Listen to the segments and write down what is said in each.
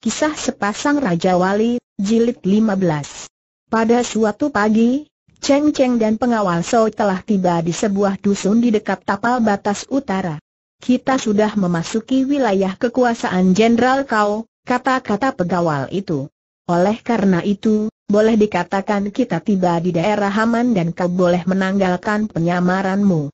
Kisah Sepasang Raja Wali, Jilid 15 Pada suatu pagi, Cheng Cheng dan pengawal Soi telah tiba di sebuah dusun di dekat tapal batas utara. Kita sudah memasuki wilayah kekuasaan Jenderal Kau, kata-kata pegawal itu. Oleh karena itu, boleh dikatakan kita tiba di daerah Haman dan kau boleh menanggalkan penyamaranmu.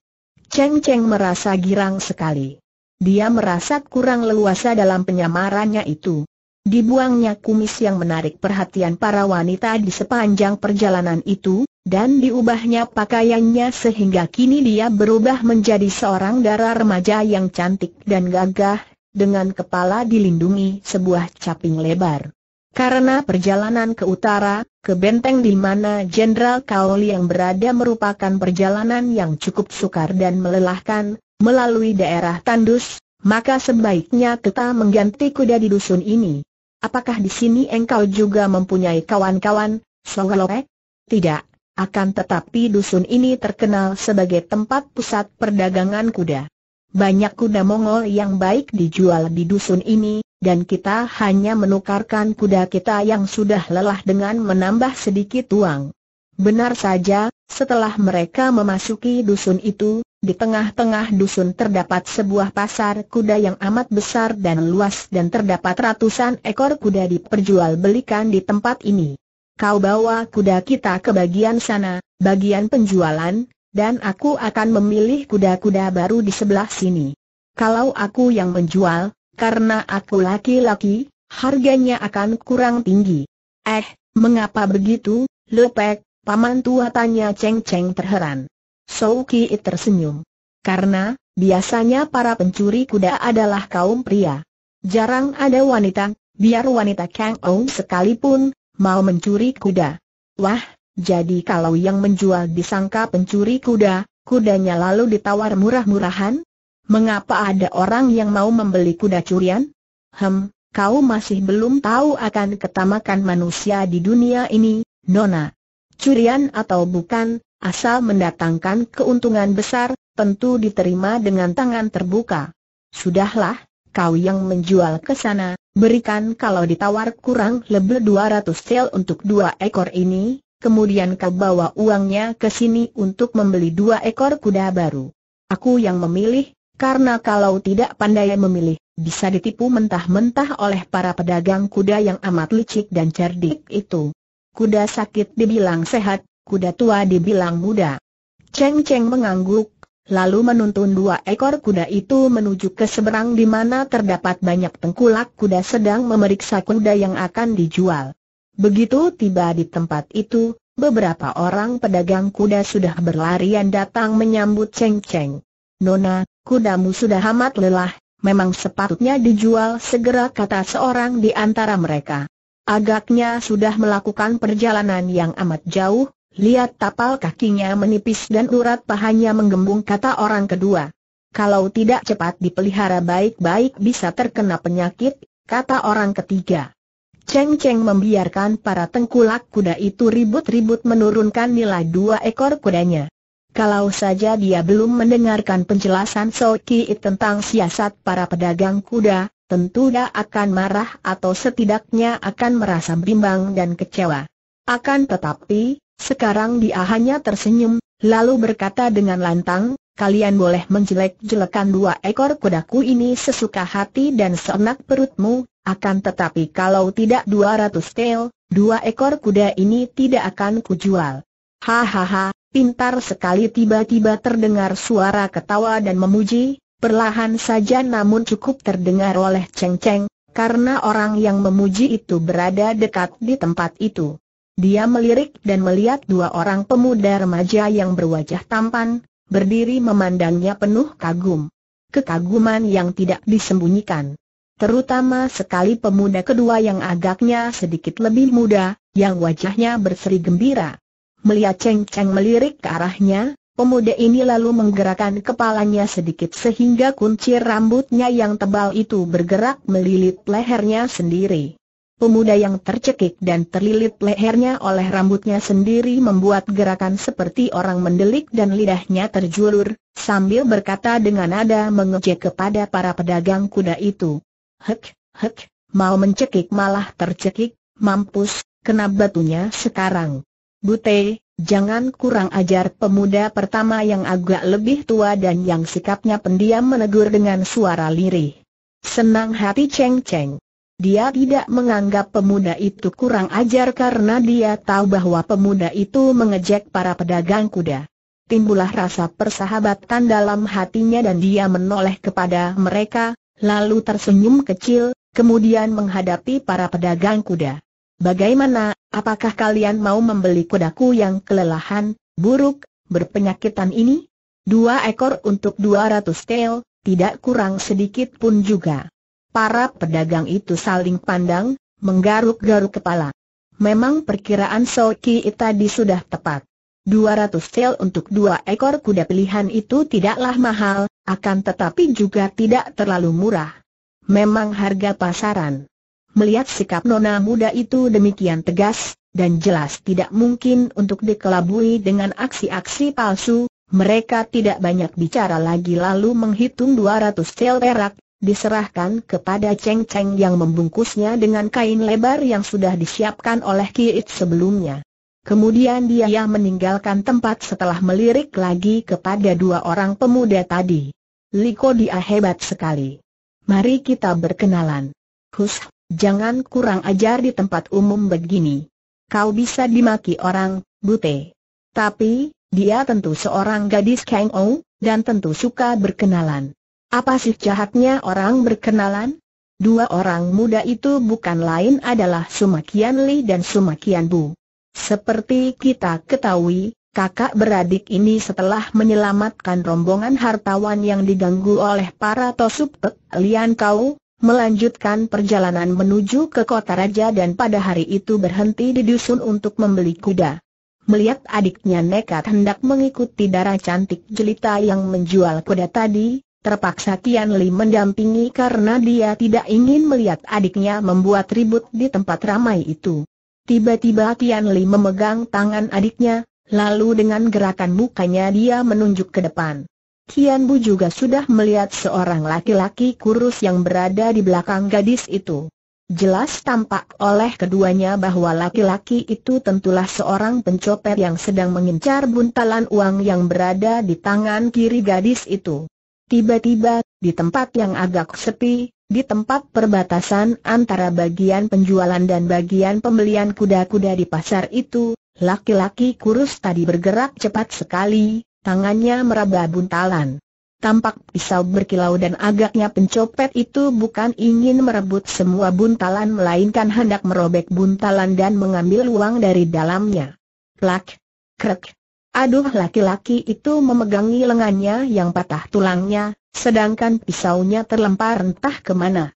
Cheng Cheng merasa girang sekali. Dia merasa kurang leluasa dalam penyamarannya itu. Dibuangnya kumis yang menarik perhatian para wanita di sepanjang perjalanan itu, dan diubahnya pakaiannya sehingga kini dia berubah menjadi seorang darah remaja yang cantik dan gagah, dengan kepala dilindungi sebuah caping lebar. Karena perjalanan ke utara, ke benteng di mana Jenderal Kaoli yang berada merupakan perjalanan yang cukup sukar dan melelahkan, melalui daerah tandus, maka sebaiknya kita mengganti kuda di dusun ini. Apakah di sini engkau juga mempunyai kawan-kawan, Sawalopek? Tidak, akan tetapi dusun ini terkenal sebagai tempat pusat perdagangan kuda. Banyak kuda Mongol yang baik dijual di dusun ini, dan kita hanya menukarkan kuda kita yang sudah lelah dengan menambah sedikit uang. Benar saja, setelah mereka memasuki dusun itu, di tengah-tengah dusun terdapat sebuah pasar kuda yang amat besar dan luas dan terdapat ratusan ekor kuda diperjualbelikan di tempat ini. Kau bawa kuda kita ke bagian sana, bagian penjualan, dan aku akan memilih kuda-kuda baru di sebelah sini. Kalau aku yang menjual, karena aku laki-laki, harganya akan kurang tinggi. Eh, mengapa begitu, Lepek, paman tua tanya Ceng Ceng terheran. It tersenyum. Karena, biasanya para pencuri kuda adalah kaum pria. Jarang ada wanita, biar wanita Kang Ong sekalipun, mau mencuri kuda. Wah, jadi kalau yang menjual disangka pencuri kuda, kudanya lalu ditawar murah-murahan? Mengapa ada orang yang mau membeli kuda curian? Hem, kau masih belum tahu akan ketamakan manusia di dunia ini, Nona. Curian atau bukan, asal mendatangkan keuntungan besar, tentu diterima dengan tangan terbuka. Sudahlah, kau yang menjual ke sana, berikan kalau ditawar kurang lebih 200 sel untuk dua ekor ini, kemudian kau bawa uangnya ke sini untuk membeli dua ekor kuda baru. Aku yang memilih, karena kalau tidak pandai memilih, bisa ditipu mentah-mentah oleh para pedagang kuda yang amat licik dan cerdik itu. Kuda sakit dibilang sehat, kuda tua dibilang muda. Cheng Cheng mengangguk, lalu menuntun dua ekor kuda itu menuju ke seberang di mana terdapat banyak tengkulak kuda sedang memeriksa kuda yang akan dijual. Begitu tiba di tempat itu, beberapa orang pedagang kuda sudah berlarian datang menyambut Cheng Cheng. Nona, kudamu sudah amat lelah, memang sepatutnya dijual segera kata seorang di antara mereka. Agaknya sudah melakukan perjalanan yang amat jauh, Lihat tapal kakinya menipis dan urat pahanya menggembung kata orang kedua. Kalau tidak cepat dipelihara baik-baik bisa terkena penyakit, kata orang ketiga. Cheng Cheng membiarkan para tengkulak kuda itu ribut-ribut menurunkan nilai dua ekor kudanya. Kalau saja dia belum mendengarkan penjelasan Soki tentang siasat para pedagang kuda, tentu dia akan marah atau setidaknya akan merasa bimbang dan kecewa. Akan tetapi, sekarang dia hanya tersenyum, lalu berkata dengan lantang, kalian boleh menjelek-jelekan dua ekor kudaku ini sesuka hati dan seenak perutmu, akan tetapi kalau tidak dua 200 tel, dua ekor kuda ini tidak akan kujual. Hahaha, pintar sekali tiba-tiba terdengar suara ketawa dan memuji, perlahan saja namun cukup terdengar oleh Cheng Cheng, karena orang yang memuji itu berada dekat di tempat itu. Dia melirik dan melihat dua orang pemuda remaja yang berwajah tampan, berdiri memandangnya penuh kagum. Kekaguman yang tidak disembunyikan. Terutama sekali pemuda kedua yang agaknya sedikit lebih muda, yang wajahnya berseri gembira. Melihat Cheng Cheng melirik ke arahnya, pemuda ini lalu menggerakkan kepalanya sedikit sehingga kuncir rambutnya yang tebal itu bergerak melilit lehernya sendiri. Pemuda yang tercekik dan terlilit lehernya oleh rambutnya sendiri membuat gerakan seperti orang mendelik dan lidahnya terjulur, sambil berkata dengan nada mengejek kepada para pedagang kuda itu. Hek, hek, mau mencekik malah tercekik, mampus, kena batunya sekarang. Bute, jangan kurang ajar pemuda pertama yang agak lebih tua dan yang sikapnya pendiam menegur dengan suara lirih. Senang hati Cheng Cheng. Dia tidak menganggap pemuda itu kurang ajar karena dia tahu bahwa pemuda itu mengejek para pedagang kuda. Timbulah rasa persahabatan dalam hatinya dan dia menoleh kepada mereka, lalu tersenyum kecil, kemudian menghadapi para pedagang kuda. Bagaimana, apakah kalian mau membeli kudaku yang kelelahan, buruk, berpenyakitan ini? Dua ekor untuk 200 tel, tidak kurang sedikit pun juga. Para pedagang itu saling pandang, menggaruk-garuk kepala. Memang perkiraan Soki tadi sudah tepat. 200 sel untuk dua ekor kuda pilihan itu tidaklah mahal, akan tetapi juga tidak terlalu murah. Memang harga pasaran. Melihat sikap nona muda itu demikian tegas, dan jelas tidak mungkin untuk dikelabui dengan aksi-aksi palsu, mereka tidak banyak bicara lagi lalu menghitung 200 sel perak, diserahkan kepada Cheng Cheng yang membungkusnya dengan kain lebar yang sudah disiapkan oleh Kiit sebelumnya. Kemudian dia meninggalkan tempat setelah melirik lagi kepada dua orang pemuda tadi. Liko dia hebat sekali. Mari kita berkenalan. Hus, jangan kurang ajar di tempat umum begini. Kau bisa dimaki orang, bute. Tapi, dia tentu seorang gadis Kang Ou, dan tentu suka berkenalan. Apa sih jahatnya orang berkenalan? Dua orang muda itu bukan lain adalah Sumakian Li dan Sumakian Bu. Seperti kita ketahui, kakak beradik ini setelah menyelamatkan rombongan hartawan yang diganggu oleh para tosupek Lian Kau, melanjutkan perjalanan menuju ke kota raja dan pada hari itu berhenti di dusun untuk membeli kuda. Melihat adiknya nekat hendak mengikuti darah cantik jelita yang menjual kuda tadi, Terpaksa Tian Li mendampingi karena dia tidak ingin melihat adiknya membuat ribut di tempat ramai itu. Tiba-tiba Tian Li memegang tangan adiknya, lalu dengan gerakan mukanya dia menunjuk ke depan. Tian Bu juga sudah melihat seorang laki-laki kurus yang berada di belakang gadis itu. Jelas tampak oleh keduanya bahwa laki-laki itu tentulah seorang pencopet yang sedang mengincar buntalan uang yang berada di tangan kiri gadis itu. Tiba-tiba, di tempat yang agak sepi, di tempat perbatasan antara bagian penjualan dan bagian pembelian kuda-kuda di pasar itu, laki-laki kurus tadi bergerak cepat sekali, tangannya meraba buntalan. Tampak pisau berkilau dan agaknya pencopet itu bukan ingin merebut semua buntalan melainkan hendak merobek buntalan dan mengambil uang dari dalamnya. Plak, krek, Aduh laki-laki itu memegangi lengannya yang patah tulangnya, sedangkan pisaunya terlempar entah kemana.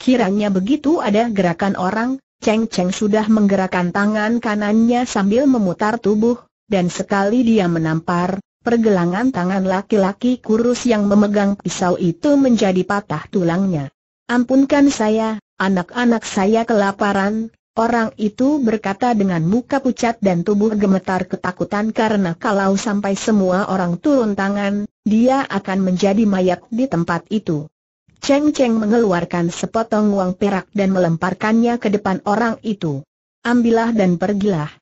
Kiranya begitu ada gerakan orang, Cheng Cheng sudah menggerakkan tangan kanannya sambil memutar tubuh, dan sekali dia menampar, pergelangan tangan laki-laki kurus yang memegang pisau itu menjadi patah tulangnya. Ampunkan saya, anak-anak saya kelaparan, Orang itu berkata dengan muka pucat dan tubuh gemetar ketakutan karena kalau sampai semua orang turun tangan, dia akan menjadi mayat di tempat itu. Cheng Cheng mengeluarkan sepotong uang perak dan melemparkannya ke depan orang itu. Ambillah dan pergilah.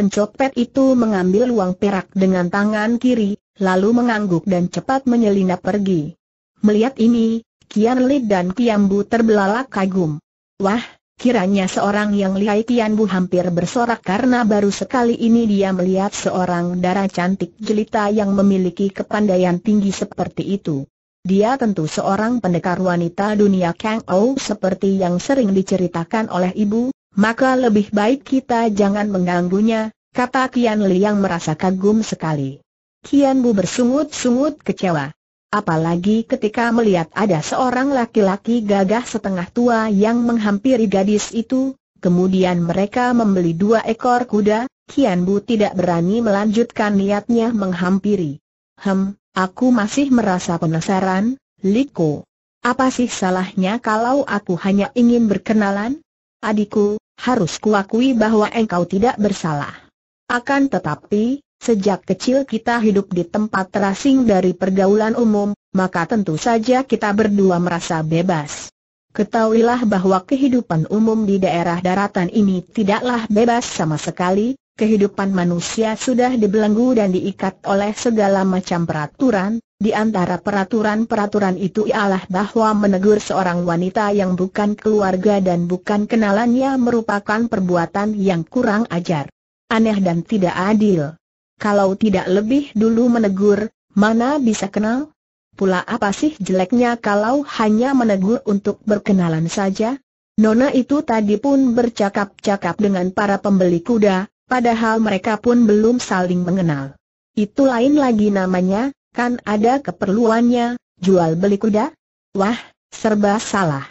Pencopet itu mengambil uang perak dengan tangan kiri, lalu mengangguk dan cepat menyelinap pergi. Melihat ini, Kian Li dan Kiambu terbelalak kagum. Wah, Kiranya seorang yang lihai Tian Bu hampir bersorak karena baru sekali ini dia melihat seorang darah cantik jelita yang memiliki kepandaian tinggi seperti itu. Dia tentu seorang pendekar wanita dunia Kang Ou seperti yang sering diceritakan oleh ibu, maka lebih baik kita jangan mengganggunya, kata Kian Li yang merasa kagum sekali. Kian Bu bersungut-sungut kecewa. Apalagi ketika melihat ada seorang laki-laki gagah setengah tua yang menghampiri gadis itu, kemudian mereka membeli dua ekor kuda, Kian Bu tidak berani melanjutkan niatnya menghampiri. Hem, aku masih merasa penasaran, Liko. Apa sih salahnya kalau aku hanya ingin berkenalan? Adikku, harus kuakui bahwa engkau tidak bersalah. Akan tetapi, Sejak kecil kita hidup di tempat terasing dari pergaulan umum, maka tentu saja kita berdua merasa bebas. Ketahuilah bahwa kehidupan umum di daerah daratan ini tidaklah bebas sama sekali, kehidupan manusia sudah dibelenggu dan diikat oleh segala macam peraturan, di antara peraturan-peraturan itu ialah bahwa menegur seorang wanita yang bukan keluarga dan bukan kenalannya merupakan perbuatan yang kurang ajar, aneh dan tidak adil kalau tidak lebih dulu menegur, mana bisa kenal? Pula apa sih jeleknya kalau hanya menegur untuk berkenalan saja? Nona itu tadi pun bercakap-cakap dengan para pembeli kuda, padahal mereka pun belum saling mengenal. Itu lain lagi namanya, kan ada keperluannya, jual beli kuda? Wah, serba salah.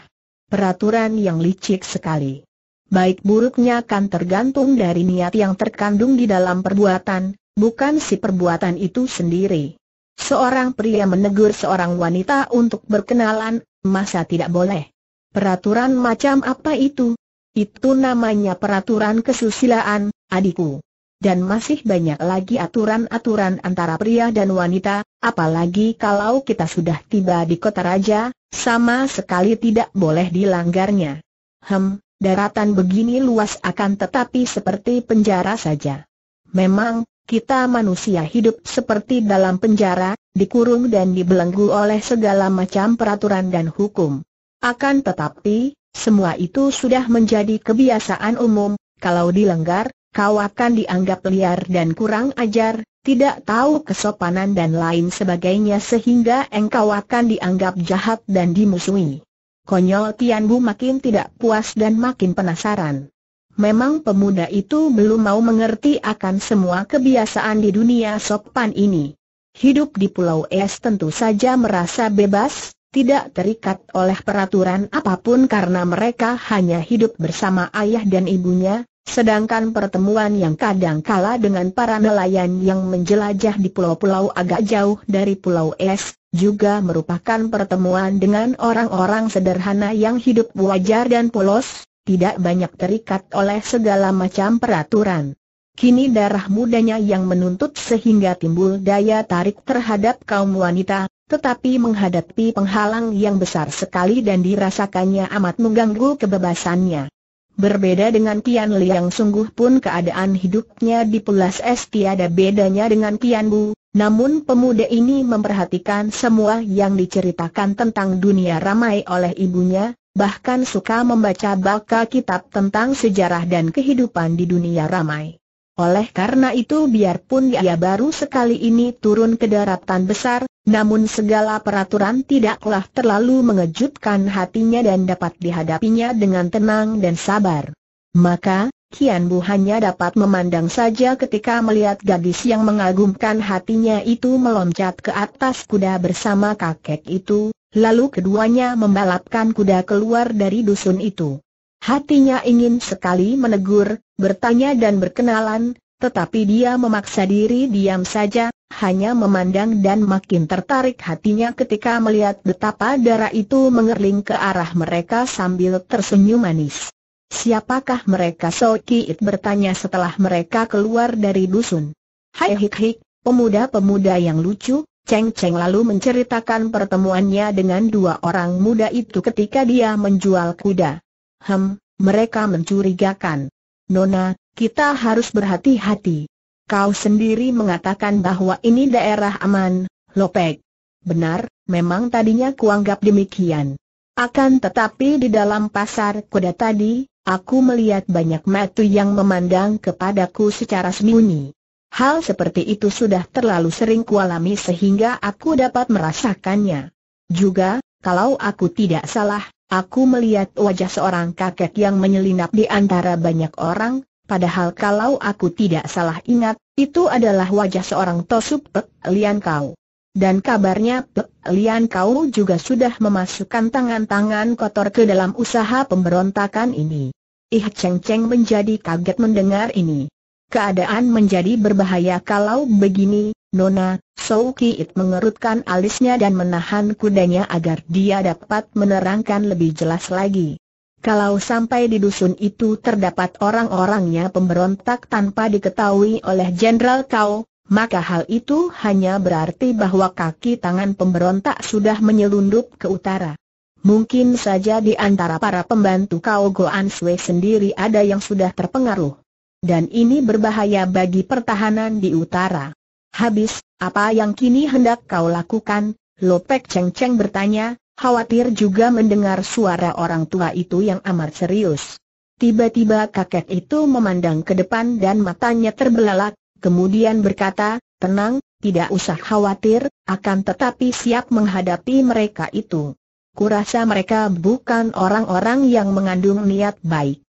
Peraturan yang licik sekali. Baik buruknya kan tergantung dari niat yang terkandung di dalam perbuatan, bukan si perbuatan itu sendiri. Seorang pria menegur seorang wanita untuk berkenalan, masa tidak boleh? Peraturan macam apa itu? Itu namanya peraturan kesusilaan, adikku. Dan masih banyak lagi aturan-aturan antara pria dan wanita, apalagi kalau kita sudah tiba di kota raja, sama sekali tidak boleh dilanggarnya. Hem, daratan begini luas akan tetapi seperti penjara saja. Memang, kita manusia hidup seperti dalam penjara, dikurung dan dibelenggu oleh segala macam peraturan dan hukum. Akan tetapi, semua itu sudah menjadi kebiasaan umum, kalau dilenggar, kau akan dianggap liar dan kurang ajar, tidak tahu kesopanan dan lain sebagainya sehingga engkau akan dianggap jahat dan dimusuhi. Konyol Tian Bu makin tidak puas dan makin penasaran. Memang pemuda itu belum mau mengerti akan semua kebiasaan di dunia sopan ini. Hidup di Pulau Es tentu saja merasa bebas, tidak terikat oleh peraturan apapun karena mereka hanya hidup bersama ayah dan ibunya, sedangkan pertemuan yang kadang kala dengan para nelayan yang menjelajah di pulau-pulau agak jauh dari Pulau Es, juga merupakan pertemuan dengan orang-orang sederhana yang hidup wajar dan polos, tidak banyak terikat oleh segala macam peraturan. Kini darah mudanya yang menuntut sehingga timbul daya tarik terhadap kaum wanita, tetapi menghadapi penghalang yang besar sekali dan dirasakannya amat mengganggu kebebasannya. Berbeda dengan Tian Liang sungguh pun keadaan hidupnya di Pulas Es tiada bedanya dengan Tian Bu, namun pemuda ini memperhatikan semua yang diceritakan tentang dunia ramai oleh ibunya, bahkan suka membaca baka kitab tentang sejarah dan kehidupan di dunia ramai. Oleh karena itu biarpun ia baru sekali ini turun ke daratan besar, namun segala peraturan tidaklah terlalu mengejutkan hatinya dan dapat dihadapinya dengan tenang dan sabar. Maka, Kian Bu hanya dapat memandang saja ketika melihat gadis yang mengagumkan hatinya itu meloncat ke atas kuda bersama kakek itu, lalu keduanya membalapkan kuda keluar dari dusun itu. Hatinya ingin sekali menegur, bertanya dan berkenalan, tetapi dia memaksa diri diam saja, hanya memandang dan makin tertarik hatinya ketika melihat betapa darah itu mengerling ke arah mereka sambil tersenyum manis. Siapakah mereka Sokiit bertanya setelah mereka keluar dari dusun. Hai hik hik, pemuda-pemuda yang lucu, Cheng Cheng lalu menceritakan pertemuannya dengan dua orang muda itu ketika dia menjual kuda. Hem, mereka mencurigakan. Nona, kita harus berhati-hati. Kau sendiri mengatakan bahwa ini daerah aman, Lopek. Benar, memang tadinya kuanggap demikian. Akan tetapi di dalam pasar kuda tadi, aku melihat banyak matu yang memandang kepadaku secara sembunyi. Hal seperti itu sudah terlalu sering kualami sehingga aku dapat merasakannya. Juga, kalau aku tidak salah, aku melihat wajah seorang kakek yang menyelinap di antara banyak orang, padahal kalau aku tidak salah ingat, itu adalah wajah seorang Tosup Pek Lian Kau. Dan kabarnya Pek Lian Kau juga sudah memasukkan tangan-tangan kotor ke dalam usaha pemberontakan ini. Ih Cheng Cheng menjadi kaget mendengar ini. Keadaan menjadi berbahaya kalau begini, Nona, Sou Kiit mengerutkan alisnya dan menahan kudanya agar dia dapat menerangkan lebih jelas lagi. Kalau sampai di dusun itu terdapat orang-orangnya pemberontak tanpa diketahui oleh Jenderal Kau, maka hal itu hanya berarti bahwa kaki tangan pemberontak sudah menyelundup ke utara. Mungkin saja di antara para pembantu Kau Goan Sui sendiri ada yang sudah terpengaruh dan ini berbahaya bagi pertahanan di utara. Habis, apa yang kini hendak kau lakukan? Lopek Cheng Cheng bertanya, khawatir juga mendengar suara orang tua itu yang amat serius. Tiba-tiba kakek itu memandang ke depan dan matanya terbelalak, kemudian berkata, tenang, tidak usah khawatir, akan tetapi siap menghadapi mereka itu. Kurasa mereka bukan orang-orang yang mengandung niat baik.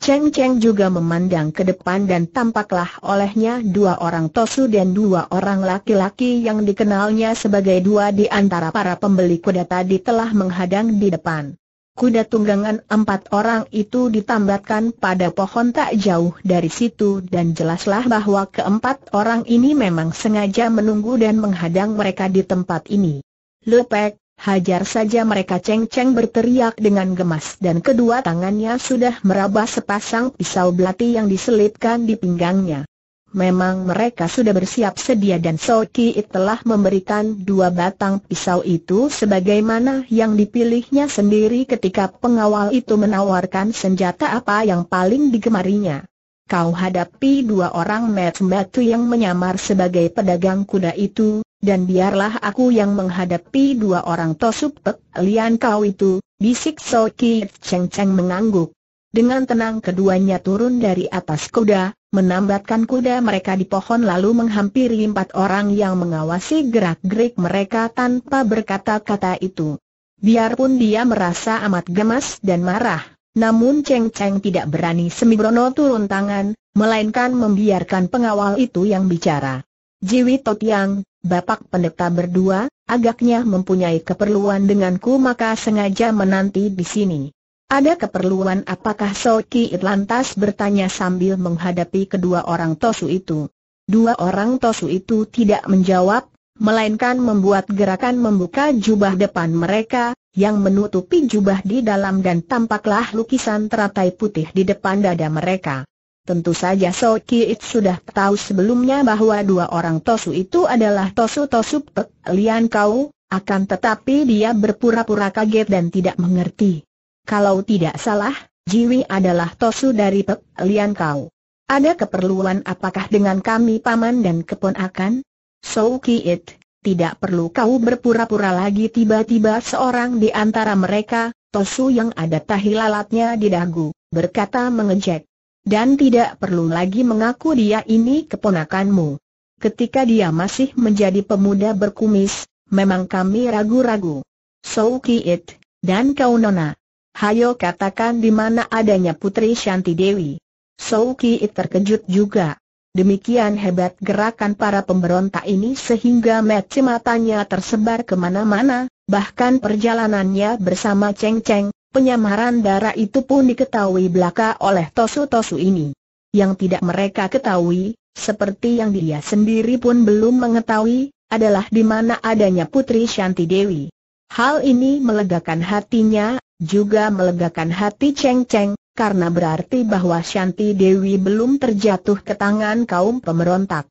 Cheng Cheng juga memandang ke depan dan tampaklah olehnya dua orang tosu dan dua orang laki-laki yang dikenalnya sebagai dua di antara para pembeli kuda tadi telah menghadang di depan. Kuda tunggangan empat orang itu ditambatkan pada pohon tak jauh dari situ dan jelaslah bahwa keempat orang ini memang sengaja menunggu dan menghadang mereka di tempat ini. Lepek, Hajar saja mereka ceng-ceng berteriak dengan gemas dan kedua tangannya sudah meraba sepasang pisau belati yang diselipkan di pinggangnya. Memang mereka sudah bersiap sedia dan Soki telah memberikan dua batang pisau itu sebagaimana yang dipilihnya sendiri ketika pengawal itu menawarkan senjata apa yang paling digemarinya. Kau hadapi dua orang batu yang menyamar sebagai pedagang kuda itu, dan biarlah aku yang menghadapi dua orang tosuk pek lian kau itu, bisik So Ki Cheng Cheng mengangguk. Dengan tenang keduanya turun dari atas kuda, menambatkan kuda mereka di pohon lalu menghampiri empat orang yang mengawasi gerak-gerik mereka tanpa berkata-kata itu. Biarpun dia merasa amat gemas dan marah, namun Cheng Cheng tidak berani semibrono turun tangan, melainkan membiarkan pengawal itu yang bicara. Jiwi Totiang, Bapak pendeta berdua, agaknya mempunyai keperluan denganku maka sengaja menanti di sini. Ada keperluan apakah Soki lantas bertanya sambil menghadapi kedua orang Tosu itu. Dua orang Tosu itu tidak menjawab, melainkan membuat gerakan membuka jubah depan mereka, yang menutupi jubah di dalam dan tampaklah lukisan teratai putih di depan dada mereka. Tentu saja So Kiit sudah tahu sebelumnya bahwa dua orang Tosu itu adalah Tosu-Tosu Pek Lian Kau, akan tetapi dia berpura-pura kaget dan tidak mengerti. Kalau tidak salah, Jiwi adalah Tosu dari Pek Lian Kau. Ada keperluan apakah dengan kami paman dan keponakan? So Kiit, tidak perlu kau berpura-pura lagi tiba-tiba seorang di antara mereka, Tosu yang ada tahilalatnya di dagu, berkata mengejek dan tidak perlu lagi mengaku dia ini keponakanmu. Ketika dia masih menjadi pemuda berkumis, memang kami ragu-ragu. So Kiit, dan kau Nona. Hayo katakan di mana adanya Putri Shanti Dewi. So Kiit terkejut juga. Demikian hebat gerakan para pemberontak ini sehingga mata matanya tersebar kemana-mana, bahkan perjalanannya bersama Cheng Cheng, Penyamaran darah itu pun diketahui belaka oleh tosu-tosu ini. Yang tidak mereka ketahui, seperti yang dia sendiri pun belum mengetahui, adalah di mana adanya Putri Shanti Dewi. Hal ini melegakan hatinya, juga melegakan hati Cheng Cheng, karena berarti bahwa Shanti Dewi belum terjatuh ke tangan kaum pemberontak.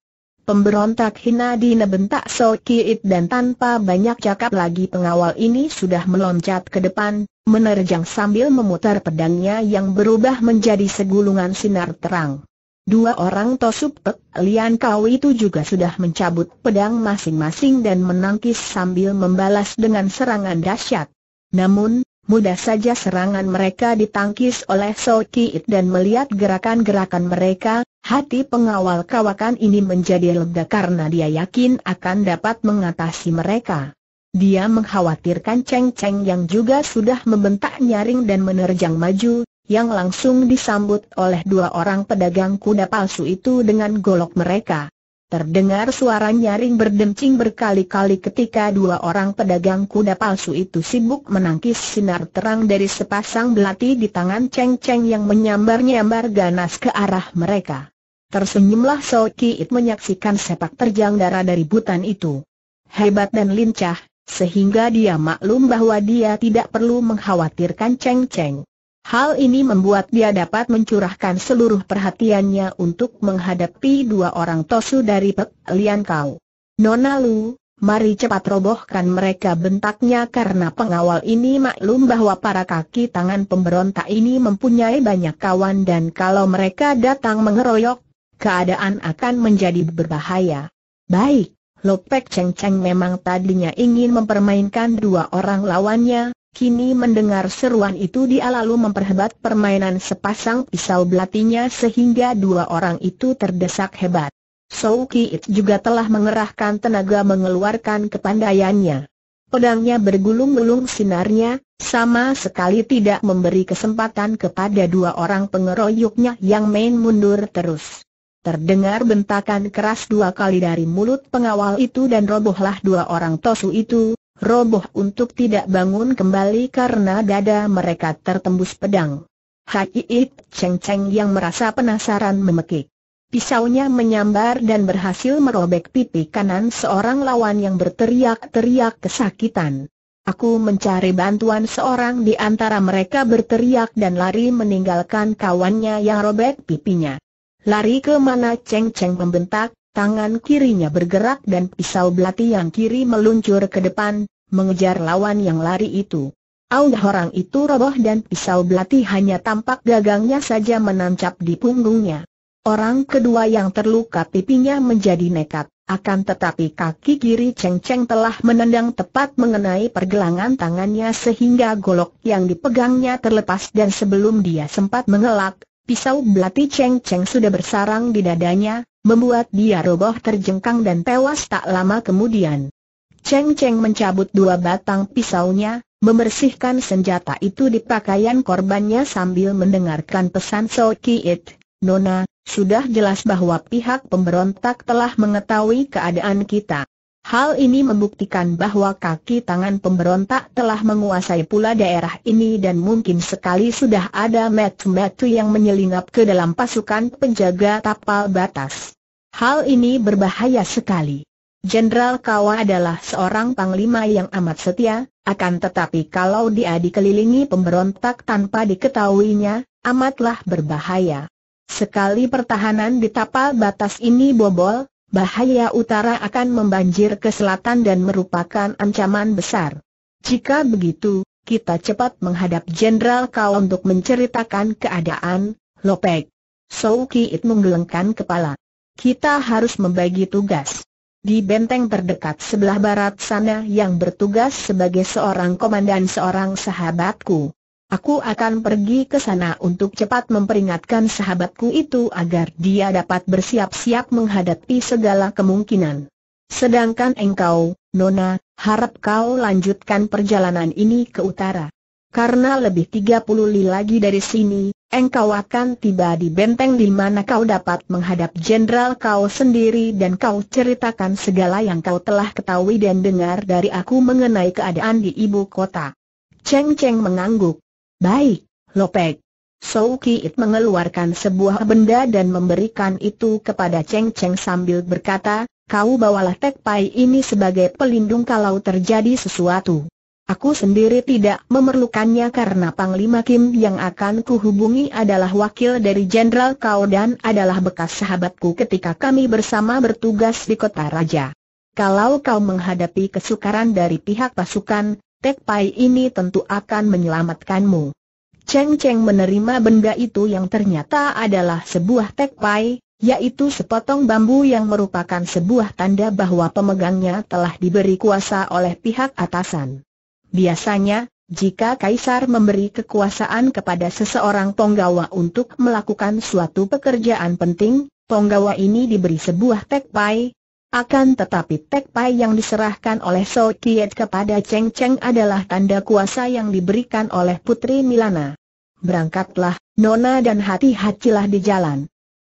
Pemberontak hina di nebentak So dan tanpa banyak cakap lagi pengawal ini sudah meloncat ke depan, menerjang sambil memutar pedangnya yang berubah menjadi segulungan sinar terang. Dua orang Tosup Pek Lian Kau itu juga sudah mencabut pedang masing-masing dan menangkis sambil membalas dengan serangan dahsyat. Namun, mudah saja serangan mereka ditangkis oleh So dan melihat gerakan-gerakan mereka, hati pengawal kawakan ini menjadi lega karena dia yakin akan dapat mengatasi mereka. Dia mengkhawatirkan Cheng Cheng yang juga sudah membentak nyaring dan menerjang maju, yang langsung disambut oleh dua orang pedagang kuda palsu itu dengan golok mereka. Terdengar suara nyaring berdemcing berkali-kali ketika dua orang pedagang kuda palsu itu sibuk menangkis sinar terang dari sepasang belati di tangan Cheng Cheng yang menyambar-nyambar ganas ke arah mereka. Tersenyumlah So Kiit menyaksikan sepak terjang darah dari butan itu. Hebat dan lincah, sehingga dia maklum bahwa dia tidak perlu mengkhawatirkan Cheng Cheng. Hal ini membuat dia dapat mencurahkan seluruh perhatiannya untuk menghadapi dua orang tosu dari Pek Lian Kau. Nona Lu, mari cepat robohkan mereka bentaknya karena pengawal ini maklum bahwa para kaki tangan pemberontak ini mempunyai banyak kawan dan kalau mereka datang mengeroyok, keadaan akan menjadi berbahaya. Baik, Lopek Cheng Cheng memang tadinya ingin mempermainkan dua orang lawannya, Kini mendengar seruan itu dia lalu memperhebat permainan sepasang pisau belatinya sehingga dua orang itu terdesak hebat. Sou Kiit juga telah mengerahkan tenaga mengeluarkan kepandaiannya. Pedangnya bergulung-gulung sinarnya, sama sekali tidak memberi kesempatan kepada dua orang pengeroyoknya yang main mundur terus. Terdengar bentakan keras dua kali dari mulut pengawal itu dan robohlah dua orang tosu itu, roboh untuk tidak bangun kembali karena dada mereka tertembus pedang. Haiit Cheng Cheng yang merasa penasaran memekik. Pisaunya menyambar dan berhasil merobek pipi kanan seorang lawan yang berteriak-teriak kesakitan. Aku mencari bantuan seorang di antara mereka berteriak dan lari meninggalkan kawannya yang robek pipinya. Lari ke mana Cheng Cheng membentak, Tangan kirinya bergerak dan pisau belati yang kiri meluncur ke depan, mengejar lawan yang lari itu. Aunggah orang itu roboh dan pisau belati hanya tampak gagangnya saja menancap di punggungnya. Orang kedua yang terluka pipinya menjadi nekat, akan tetapi kaki kiri Cheng Cheng telah menendang tepat mengenai pergelangan tangannya sehingga golok yang dipegangnya terlepas dan sebelum dia sempat mengelak, Pisau belati Cheng Cheng sudah bersarang di dadanya, membuat dia roboh terjengkang dan tewas tak lama kemudian. Cheng Cheng mencabut dua batang pisaunya, membersihkan senjata itu di pakaian korbannya sambil mendengarkan pesan So Kiit, Nona, sudah jelas bahwa pihak pemberontak telah mengetahui keadaan kita. Hal ini membuktikan bahwa kaki tangan pemberontak telah menguasai pula daerah ini dan mungkin sekali sudah ada metu-metu yang menyelinap ke dalam pasukan penjaga tapal batas. Hal ini berbahaya sekali. Jenderal Kawa adalah seorang panglima yang amat setia, akan tetapi kalau dia dikelilingi pemberontak tanpa diketahuinya, amatlah berbahaya. Sekali pertahanan di tapal batas ini bobol, bahaya utara akan membanjir ke selatan dan merupakan ancaman besar. Jika begitu, kita cepat menghadap Jenderal Kau untuk menceritakan keadaan, Lopek. Sou Kiit menggelengkan kepala. Kita harus membagi tugas. Di benteng terdekat sebelah barat sana yang bertugas sebagai seorang komandan seorang sahabatku. Aku akan pergi ke sana untuk cepat memperingatkan sahabatku itu agar dia dapat bersiap-siap menghadapi segala kemungkinan. Sedangkan engkau, Nona, harap kau lanjutkan perjalanan ini ke utara. Karena lebih 30 li lagi dari sini, engkau akan tiba di benteng di mana kau dapat menghadap jenderal kau sendiri dan kau ceritakan segala yang kau telah ketahui dan dengar dari aku mengenai keadaan di ibu kota. Cheng Cheng mengangguk. Baik, Lopek. Sou It mengeluarkan sebuah benda dan memberikan itu kepada Cheng Cheng sambil berkata, kau bawalah Tek Pai ini sebagai pelindung kalau terjadi sesuatu. Aku sendiri tidak memerlukannya karena Panglima Kim yang akan kuhubungi adalah wakil dari Jenderal Kau dan adalah bekas sahabatku ketika kami bersama bertugas di kota raja. Kalau kau menghadapi kesukaran dari pihak pasukan, Tek Pai ini tentu akan menyelamatkanmu. Cheng Cheng menerima benda itu yang ternyata adalah sebuah Tek Pai, yaitu sepotong bambu yang merupakan sebuah tanda bahwa pemegangnya telah diberi kuasa oleh pihak atasan. Biasanya, jika kaisar memberi kekuasaan kepada seseorang Tonggawa untuk melakukan suatu pekerjaan penting, Tonggawa ini diberi sebuah tekpai, akan tetapi Pai yang diserahkan oleh So Kiet kepada Cheng Cheng adalah tanda kuasa yang diberikan oleh Putri Milana. Berangkatlah, Nona dan hati-hatilah di jalan.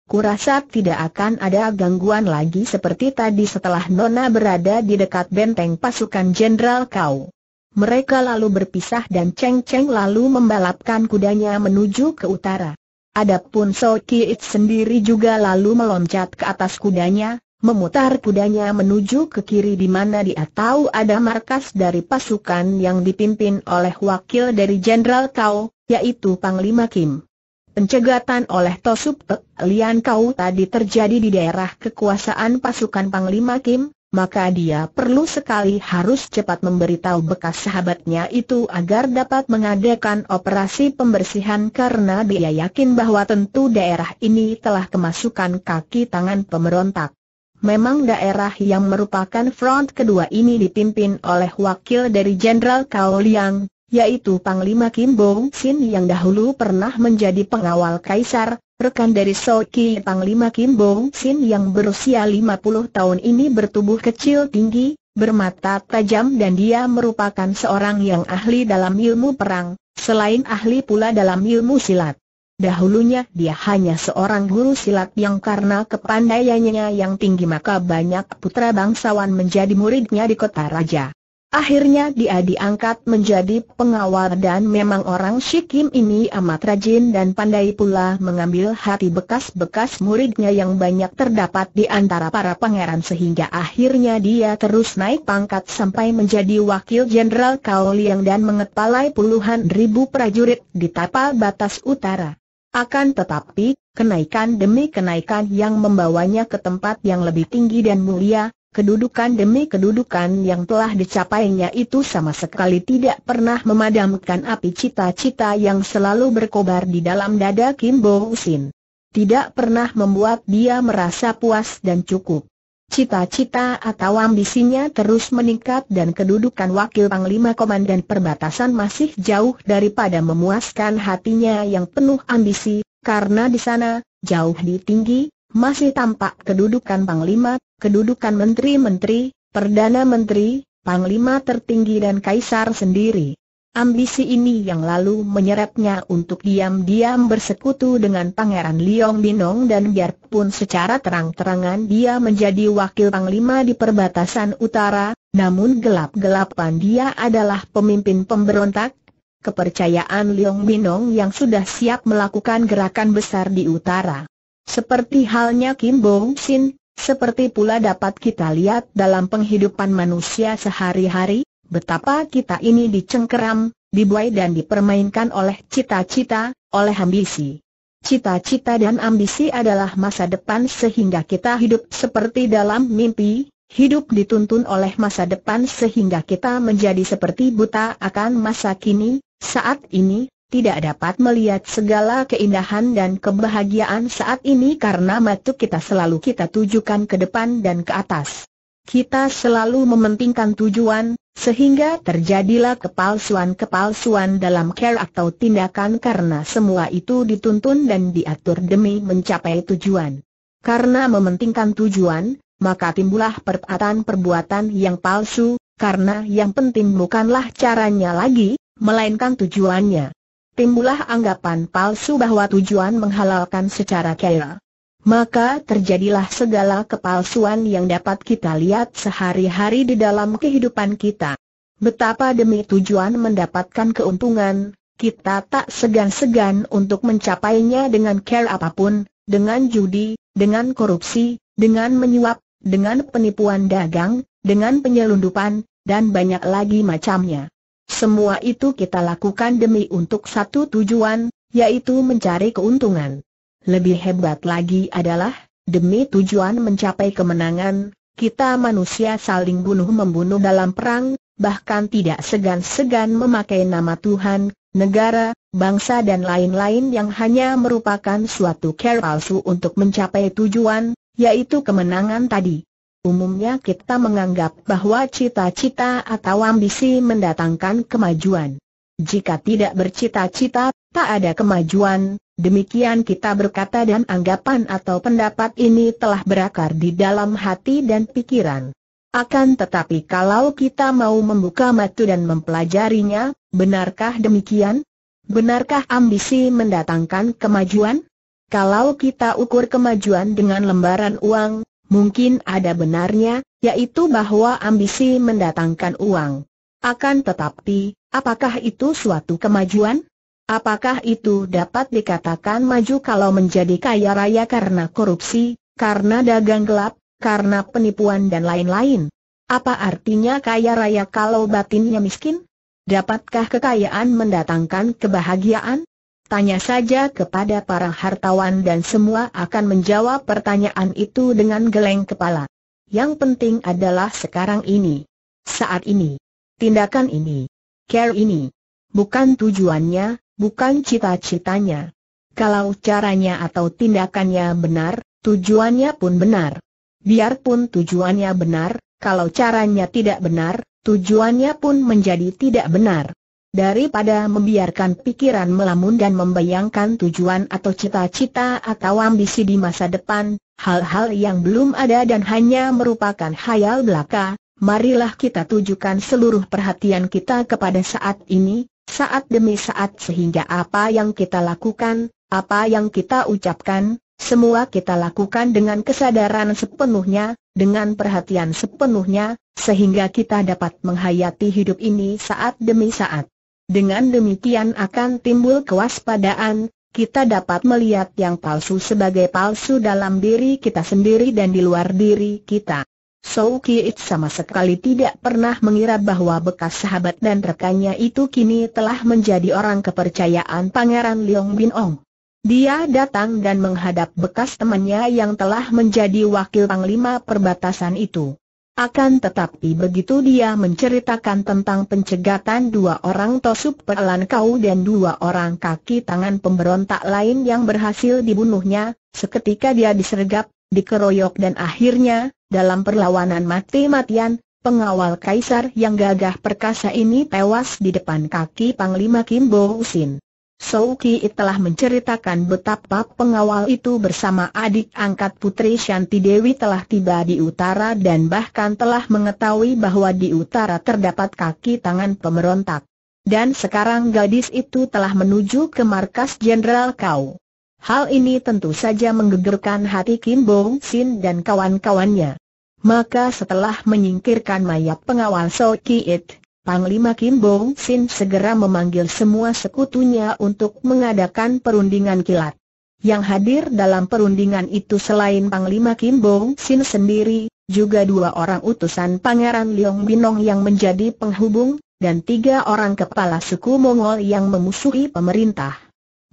Kurasa tidak akan ada gangguan lagi seperti tadi setelah Nona berada di dekat benteng pasukan Jenderal Kau. Mereka lalu berpisah dan Cheng Cheng lalu membalapkan kudanya menuju ke utara. Adapun So Kiet sendiri juga lalu meloncat ke atas kudanya, memutar kudanya menuju ke kiri di mana dia tahu ada markas dari pasukan yang dipimpin oleh wakil dari Jenderal Kau, yaitu Panglima Kim. Pencegatan oleh Tosup Pek Lian Kau tadi terjadi di daerah kekuasaan pasukan Panglima Kim, maka dia perlu sekali harus cepat memberitahu bekas sahabatnya itu agar dapat mengadakan operasi pembersihan karena dia yakin bahwa tentu daerah ini telah kemasukan kaki tangan pemberontak. Memang daerah yang merupakan front kedua ini dipimpin oleh wakil dari Jenderal Kao Liang, yaitu Panglima Kim Bong Sin yang dahulu pernah menjadi pengawal kaisar, rekan dari So Ki Panglima Kim Bong Sin yang berusia 50 tahun ini bertubuh kecil tinggi, bermata tajam dan dia merupakan seorang yang ahli dalam ilmu perang, selain ahli pula dalam ilmu silat. Dahulunya dia hanya seorang guru silat yang karena kepandaiannya yang tinggi maka banyak putra bangsawan menjadi muridnya di kota raja. Akhirnya dia diangkat menjadi pengawal dan memang orang Shikim ini amat rajin dan pandai pula mengambil hati bekas-bekas muridnya yang banyak terdapat di antara para pangeran sehingga akhirnya dia terus naik pangkat sampai menjadi wakil jenderal Kaoliang dan mengepalai puluhan ribu prajurit di tapal batas utara. Akan tetapi, kenaikan demi kenaikan yang membawanya ke tempat yang lebih tinggi dan mulia, kedudukan demi kedudukan yang telah dicapainya itu sama sekali tidak pernah memadamkan api cita-cita yang selalu berkobar di dalam dada Kim Bo Sin. Tidak pernah membuat dia merasa puas dan cukup. Cita-cita atau ambisinya terus meningkat dan kedudukan wakil panglima komandan perbatasan masih jauh daripada memuaskan hatinya yang penuh ambisi, karena di sana, jauh di tinggi, masih tampak kedudukan panglima, kedudukan menteri-menteri, perdana menteri, panglima tertinggi dan kaisar sendiri. Ambisi ini yang lalu menyeretnya untuk diam-diam bersekutu dengan Pangeran Liong Binong dan biarpun secara terang-terangan dia menjadi wakil panglima di perbatasan utara, namun gelap-gelapan dia adalah pemimpin pemberontak. Kepercayaan Liong Binong yang sudah siap melakukan gerakan besar di utara. Seperti halnya Kim Bong Sin, seperti pula dapat kita lihat dalam penghidupan manusia sehari-hari, Betapa kita ini dicengkeram, dibuai dan dipermainkan oleh cita-cita, oleh ambisi. Cita-cita dan ambisi adalah masa depan sehingga kita hidup seperti dalam mimpi, hidup dituntun oleh masa depan sehingga kita menjadi seperti buta akan masa kini, saat ini, tidak dapat melihat segala keindahan dan kebahagiaan saat ini karena mata kita selalu kita tujukan ke depan dan ke atas. Kita selalu mementingkan tujuan, sehingga terjadilah kepalsuan-kepalsuan dalam care atau tindakan karena semua itu dituntun dan diatur demi mencapai tujuan. Karena mementingkan tujuan, maka timbullah perbuatan-perbuatan yang palsu, karena yang penting bukanlah caranya lagi, melainkan tujuannya. Timbullah anggapan palsu bahwa tujuan menghalalkan secara care maka terjadilah segala kepalsuan yang dapat kita lihat sehari-hari di dalam kehidupan kita. Betapa demi tujuan mendapatkan keuntungan, kita tak segan-segan untuk mencapainya dengan care apapun, dengan judi, dengan korupsi, dengan menyuap, dengan penipuan dagang, dengan penyelundupan, dan banyak lagi macamnya. Semua itu kita lakukan demi untuk satu tujuan, yaitu mencari keuntungan. Lebih hebat lagi adalah, demi tujuan mencapai kemenangan, kita manusia saling bunuh-membunuh dalam perang, bahkan tidak segan-segan memakai nama Tuhan, negara, bangsa dan lain-lain yang hanya merupakan suatu care palsu untuk mencapai tujuan, yaitu kemenangan tadi. Umumnya kita menganggap bahwa cita-cita atau ambisi mendatangkan kemajuan. Jika tidak bercita-cita, tak ada kemajuan, Demikian kita berkata dan anggapan atau pendapat ini telah berakar di dalam hati dan pikiran. Akan tetapi kalau kita mau membuka mata dan mempelajarinya, benarkah demikian? Benarkah ambisi mendatangkan kemajuan? Kalau kita ukur kemajuan dengan lembaran uang, mungkin ada benarnya, yaitu bahwa ambisi mendatangkan uang. Akan tetapi, apakah itu suatu kemajuan? Apakah itu dapat dikatakan maju kalau menjadi kaya raya karena korupsi, karena dagang gelap, karena penipuan dan lain-lain? Apa artinya kaya raya kalau batinnya miskin? Dapatkah kekayaan mendatangkan kebahagiaan? Tanya saja kepada para hartawan dan semua akan menjawab pertanyaan itu dengan geleng kepala. Yang penting adalah sekarang ini, saat ini, tindakan ini, care ini. Bukan tujuannya, bukan cita-citanya. Kalau caranya atau tindakannya benar, tujuannya pun benar. Biarpun tujuannya benar, kalau caranya tidak benar, tujuannya pun menjadi tidak benar. Daripada membiarkan pikiran melamun dan membayangkan tujuan atau cita-cita atau ambisi di masa depan, hal-hal yang belum ada dan hanya merupakan khayal belaka, marilah kita tujukan seluruh perhatian kita kepada saat ini, saat demi saat sehingga apa yang kita lakukan, apa yang kita ucapkan, semua kita lakukan dengan kesadaran sepenuhnya, dengan perhatian sepenuhnya, sehingga kita dapat menghayati hidup ini saat demi saat. Dengan demikian akan timbul kewaspadaan, kita dapat melihat yang palsu sebagai palsu dalam diri kita sendiri dan di luar diri kita. Sou Kiit sama sekali tidak pernah mengira bahwa bekas sahabat dan rekannya itu kini telah menjadi orang kepercayaan Pangeran Liong Bin Ong. Dia datang dan menghadap bekas temannya yang telah menjadi wakil panglima perbatasan itu. Akan tetapi begitu dia menceritakan tentang pencegatan dua orang tosup pelan kau dan dua orang kaki tangan pemberontak lain yang berhasil dibunuhnya, seketika dia disergap, dikeroyok dan akhirnya, dalam perlawanan mati-matian, pengawal kaisar yang gagah perkasa ini tewas di depan kaki Panglima Kim Bo Usin. Souki telah menceritakan betapa pengawal itu bersama adik angkat Putri Shanti Dewi telah tiba di utara dan bahkan telah mengetahui bahwa di utara terdapat kaki tangan pemberontak. Dan sekarang gadis itu telah menuju ke markas Jenderal Kau. Hal ini tentu saja menggegerkan hati Kim Bong Sin dan kawan-kawannya. Maka setelah menyingkirkan mayat pengawal So Ki It, Panglima Kim Bong Sin segera memanggil semua sekutunya untuk mengadakan perundingan kilat. Yang hadir dalam perundingan itu selain Panglima Kim Bong Sin sendiri, juga dua orang utusan Pangeran Leong Binong yang menjadi penghubung, dan tiga orang kepala suku Mongol yang memusuhi pemerintah.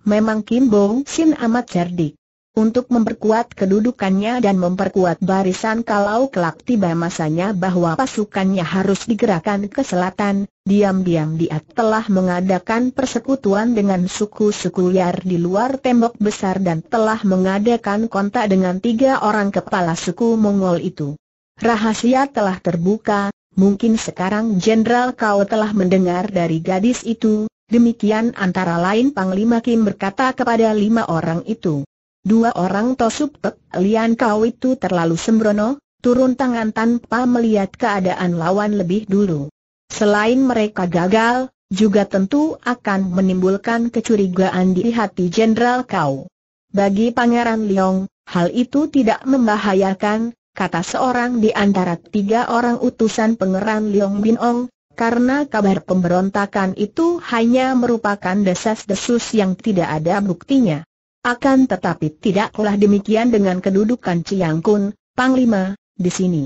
Memang Kim Bong Sin amat cerdik. Untuk memperkuat kedudukannya dan memperkuat barisan kalau kelak tiba masanya bahwa pasukannya harus digerakkan ke selatan, diam-diam dia telah mengadakan persekutuan dengan suku-suku liar di luar tembok besar dan telah mengadakan kontak dengan tiga orang kepala suku Mongol itu. Rahasia telah terbuka, mungkin sekarang Jenderal Kau telah mendengar dari gadis itu, Demikian antara lain Panglima Kim berkata kepada lima orang itu. Dua orang Tosuk Pek Lian Kau itu terlalu sembrono, turun tangan tanpa melihat keadaan lawan lebih dulu. Selain mereka gagal, juga tentu akan menimbulkan kecurigaan di hati Jenderal Kau. Bagi Pangeran Liong, hal itu tidak membahayakan, kata seorang di antara tiga orang utusan Pangeran Liong Bin Ong, karena kabar pemberontakan itu hanya merupakan desas-desus yang tidak ada buktinya. Akan tetapi tidaklah demikian dengan kedudukan Ciang Kun, Panglima, di sini.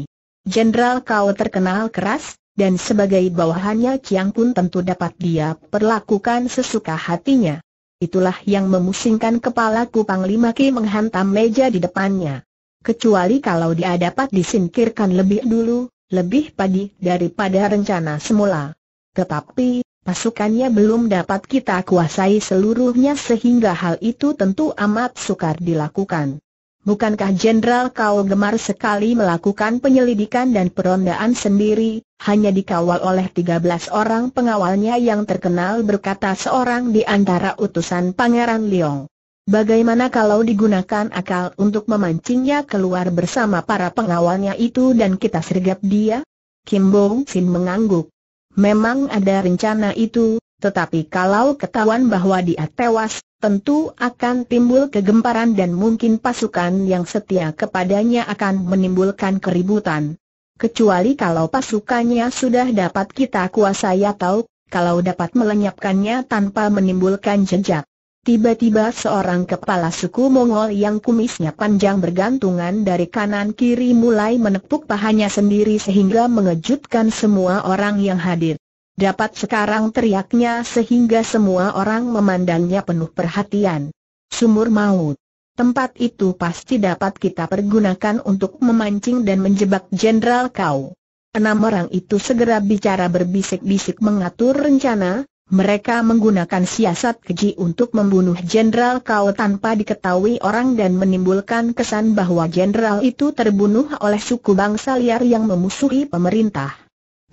Jenderal kau terkenal keras, dan sebagai bawahannya Ciang Kun tentu dapat dia perlakukan sesuka hatinya. Itulah yang memusingkan kepalaku Panglima Ki menghantam meja di depannya. Kecuali kalau dia dapat disingkirkan lebih dulu, lebih padi daripada rencana semula. Tetapi, pasukannya belum dapat kita kuasai seluruhnya sehingga hal itu tentu amat sukar dilakukan. Bukankah Jenderal kau gemar sekali melakukan penyelidikan dan perondaan sendiri, hanya dikawal oleh 13 orang pengawalnya yang terkenal berkata seorang di antara utusan Pangeran Leong. Bagaimana kalau digunakan akal untuk memancingnya keluar bersama para pengawalnya itu dan kita sergap dia? Kim Bong Sin mengangguk. Memang ada rencana itu, tetapi kalau ketahuan bahwa dia tewas, tentu akan timbul kegemparan dan mungkin pasukan yang setia kepadanya akan menimbulkan keributan. Kecuali kalau pasukannya sudah dapat kita kuasai atau, kalau dapat melenyapkannya tanpa menimbulkan jejak. Tiba-tiba seorang kepala suku Mongol yang kumisnya panjang bergantungan dari kanan kiri mulai menepuk pahanya sendiri sehingga mengejutkan semua orang yang hadir. Dapat sekarang teriaknya sehingga semua orang memandangnya penuh perhatian. Sumur maut. Tempat itu pasti dapat kita pergunakan untuk memancing dan menjebak Jenderal Kau. Enam orang itu segera bicara berbisik-bisik mengatur rencana, mereka menggunakan siasat keji untuk membunuh Jenderal Kau tanpa diketahui orang dan menimbulkan kesan bahwa Jenderal itu terbunuh oleh suku bangsa liar yang memusuhi pemerintah.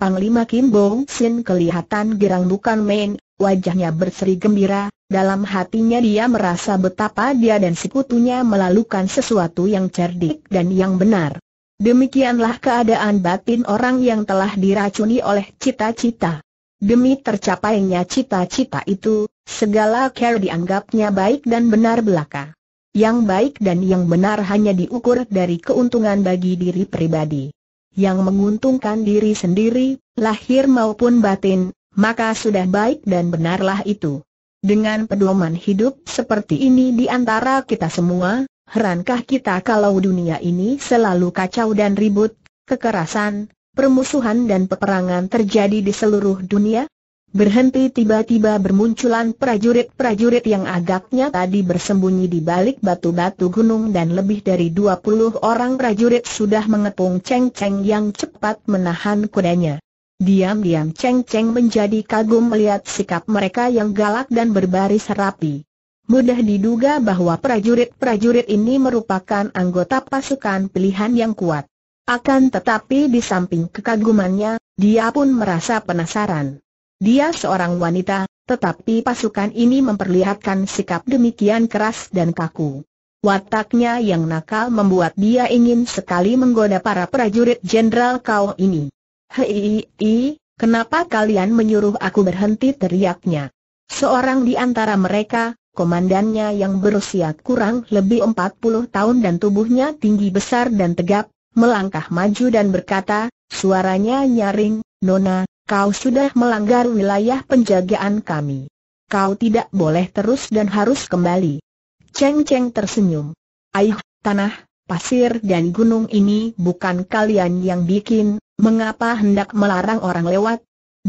Panglima Kim Bong Sin kelihatan gerang bukan main, wajahnya berseri gembira, dalam hatinya dia merasa betapa dia dan sekutunya melalukan sesuatu yang cerdik dan yang benar. Demikianlah keadaan batin orang yang telah diracuni oleh cita-cita. Demi tercapainya cita-cita itu, segala care dianggapnya baik dan benar belaka. Yang baik dan yang benar hanya diukur dari keuntungan bagi diri pribadi. Yang menguntungkan diri sendiri, lahir maupun batin, maka sudah baik dan benarlah itu. Dengan pedoman hidup seperti ini di antara kita semua, herankah kita kalau dunia ini selalu kacau dan ribut, kekerasan, permusuhan dan peperangan terjadi di seluruh dunia? Berhenti tiba-tiba bermunculan prajurit-prajurit yang agaknya tadi bersembunyi di balik batu-batu gunung dan lebih dari 20 orang prajurit sudah mengepung Cheng Cheng yang cepat menahan kudanya. Diam-diam Cheng Cheng menjadi kagum melihat sikap mereka yang galak dan berbaris rapi. Mudah diduga bahwa prajurit-prajurit ini merupakan anggota pasukan pilihan yang kuat. Akan tetapi di samping kekagumannya, dia pun merasa penasaran. Dia seorang wanita, tetapi pasukan ini memperlihatkan sikap demikian keras dan kaku. Wataknya yang nakal membuat dia ingin sekali menggoda para prajurit Jenderal Kau ini. Hei, kenapa kalian menyuruh aku berhenti teriaknya? Seorang di antara mereka, komandannya yang berusia kurang lebih 40 tahun dan tubuhnya tinggi besar dan tegap, melangkah maju dan berkata, suaranya nyaring, Nona, kau sudah melanggar wilayah penjagaan kami. Kau tidak boleh terus dan harus kembali. Cheng Cheng tersenyum. Aih, tanah, pasir dan gunung ini bukan kalian yang bikin, mengapa hendak melarang orang lewat?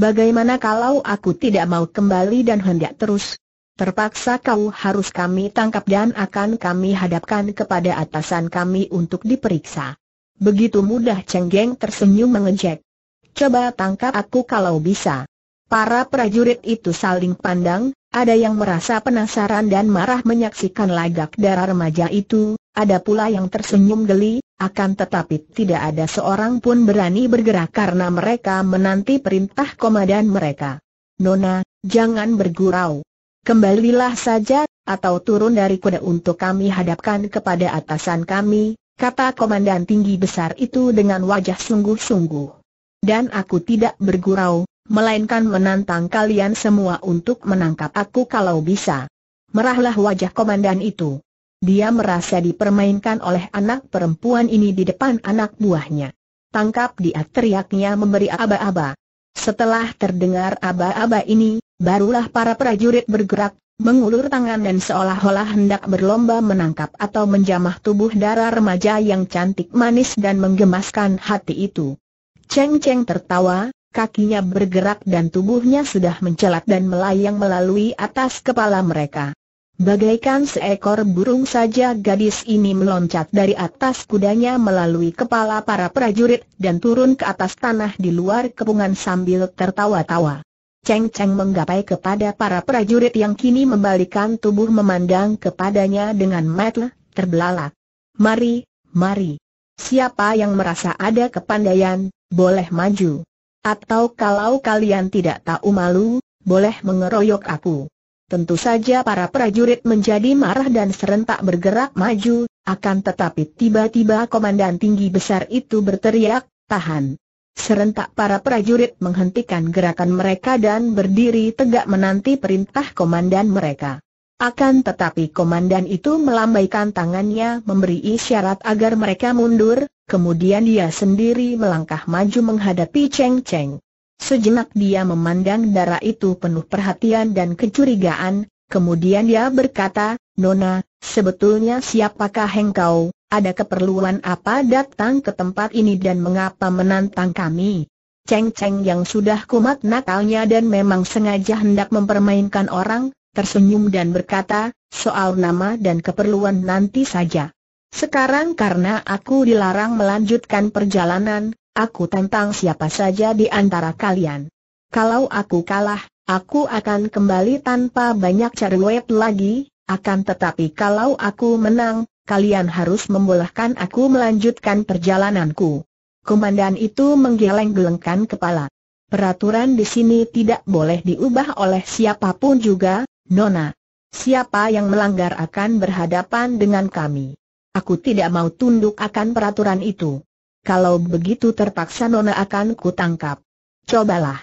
Bagaimana kalau aku tidak mau kembali dan hendak terus? Terpaksa kau harus kami tangkap dan akan kami hadapkan kepada atasan kami untuk diperiksa. Begitu mudah cenggeng tersenyum mengejek. Coba tangkap aku kalau bisa. Para prajurit itu saling pandang, ada yang merasa penasaran dan marah menyaksikan lagak darah remaja itu, ada pula yang tersenyum geli, akan tetapi tidak ada seorang pun berani bergerak karena mereka menanti perintah komandan mereka. Nona, jangan bergurau. Kembalilah saja, atau turun dari kuda untuk kami hadapkan kepada atasan kami, kata komandan tinggi besar itu dengan wajah sungguh-sungguh. Dan aku tidak bergurau, melainkan menantang kalian semua untuk menangkap aku kalau bisa. Merahlah wajah komandan itu. Dia merasa dipermainkan oleh anak perempuan ini di depan anak buahnya. Tangkap dia teriaknya memberi aba-aba. Setelah terdengar aba-aba ini, barulah para prajurit bergerak, mengulur tangan dan seolah-olah hendak berlomba menangkap atau menjamah tubuh darah remaja yang cantik manis dan menggemaskan hati itu. Cheng Cheng tertawa, kakinya bergerak dan tubuhnya sudah mencelat dan melayang melalui atas kepala mereka. Bagaikan seekor burung saja gadis ini meloncat dari atas kudanya melalui kepala para prajurit dan turun ke atas tanah di luar kepungan sambil tertawa-tawa. Cheng Cheng menggapai kepada para prajurit yang kini membalikan tubuh memandang kepadanya dengan metel, terbelalak. Mari, mari. Siapa yang merasa ada kepandaian, boleh maju. Atau kalau kalian tidak tahu malu, boleh mengeroyok aku. Tentu saja para prajurit menjadi marah dan serentak bergerak maju, akan tetapi tiba-tiba komandan tinggi besar itu berteriak, tahan. Serentak para prajurit menghentikan gerakan mereka dan berdiri tegak menanti perintah komandan mereka. Akan tetapi komandan itu melambaikan tangannya memberi isyarat agar mereka mundur, kemudian dia sendiri melangkah maju menghadapi Cheng Cheng. Sejenak dia memandang darah itu penuh perhatian dan kecurigaan, kemudian dia berkata, Nona, sebetulnya siapakah engkau? Ada keperluan apa datang ke tempat ini dan mengapa menantang kami? Ceng Ceng yang sudah kumat nakalnya dan memang sengaja hendak mempermainkan orang, tersenyum dan berkata, soal nama dan keperluan nanti saja. Sekarang karena aku dilarang melanjutkan perjalanan, aku tentang siapa saja di antara kalian. Kalau aku kalah, aku akan kembali tanpa banyak cerewet lagi, akan tetapi kalau aku menang, kalian harus membolehkan aku melanjutkan perjalananku. Komandan itu menggeleng-gelengkan kepala. Peraturan di sini tidak boleh diubah oleh siapapun juga, Nona. Siapa yang melanggar akan berhadapan dengan kami. Aku tidak mau tunduk akan peraturan itu. Kalau begitu terpaksa Nona akan kutangkap. Cobalah.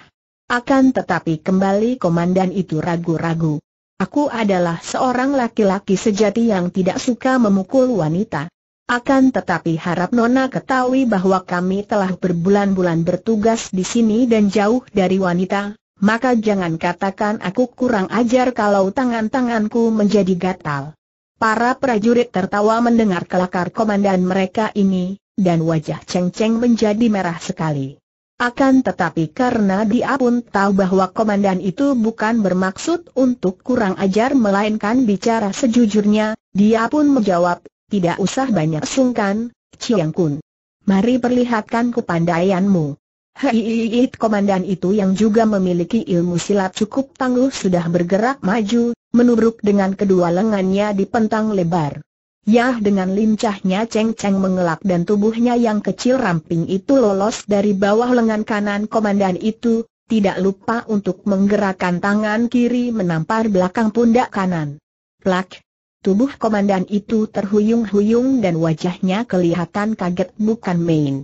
Akan tetapi kembali komandan itu ragu-ragu. Aku adalah seorang laki-laki sejati yang tidak suka memukul wanita. Akan tetapi harap Nona ketahui bahwa kami telah berbulan-bulan bertugas di sini dan jauh dari wanita, maka jangan katakan aku kurang ajar kalau tangan-tanganku menjadi gatal. Para prajurit tertawa mendengar kelakar komandan mereka ini, dan wajah Cheng Cheng menjadi merah sekali. Akan tetapi karena dia pun tahu bahwa komandan itu bukan bermaksud untuk kurang ajar melainkan bicara sejujurnya, dia pun menjawab, tidak usah banyak sungkan, Chiang Kun. Mari perlihatkan kepandaianmu. Hiit komandan itu yang juga memiliki ilmu silat cukup tangguh sudah bergerak maju, menubruk dengan kedua lengannya di pentang lebar. Yah dengan lincahnya Cheng Cheng mengelak dan tubuhnya yang kecil ramping itu lolos dari bawah lengan kanan komandan itu, tidak lupa untuk menggerakkan tangan kiri menampar belakang pundak kanan. Plak! Tubuh komandan itu terhuyung-huyung dan wajahnya kelihatan kaget bukan main.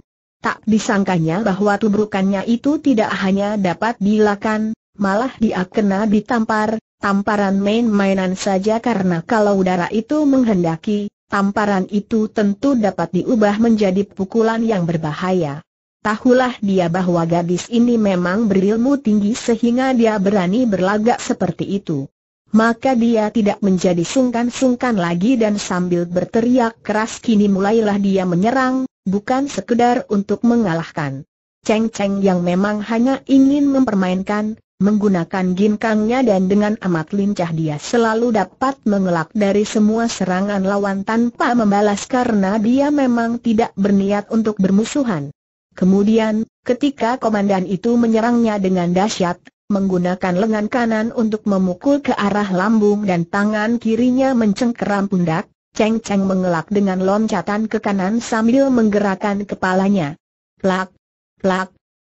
Tak disangkanya bahwa tubrukannya itu tidak hanya dapat dilakukan, malah dia kena ditampar, Tamparan main-mainan saja karena kalau udara itu menghendaki, tamparan itu tentu dapat diubah menjadi pukulan yang berbahaya. Tahulah dia bahwa gadis ini memang berilmu tinggi sehingga dia berani berlagak seperti itu. Maka dia tidak menjadi sungkan-sungkan lagi dan sambil berteriak keras kini mulailah dia menyerang, bukan sekedar untuk mengalahkan. Ceng-ceng yang memang hanya ingin mempermainkan, Menggunakan ginkangnya dan dengan amat lincah dia selalu dapat mengelak dari semua serangan lawan tanpa membalas karena dia memang tidak berniat untuk bermusuhan. Kemudian, ketika komandan itu menyerangnya dengan dahsyat, menggunakan lengan kanan untuk memukul ke arah lambung dan tangan kirinya mencengkeram pundak, Cheng Cheng mengelak dengan loncatan ke kanan sambil menggerakkan kepalanya. Plak, plak,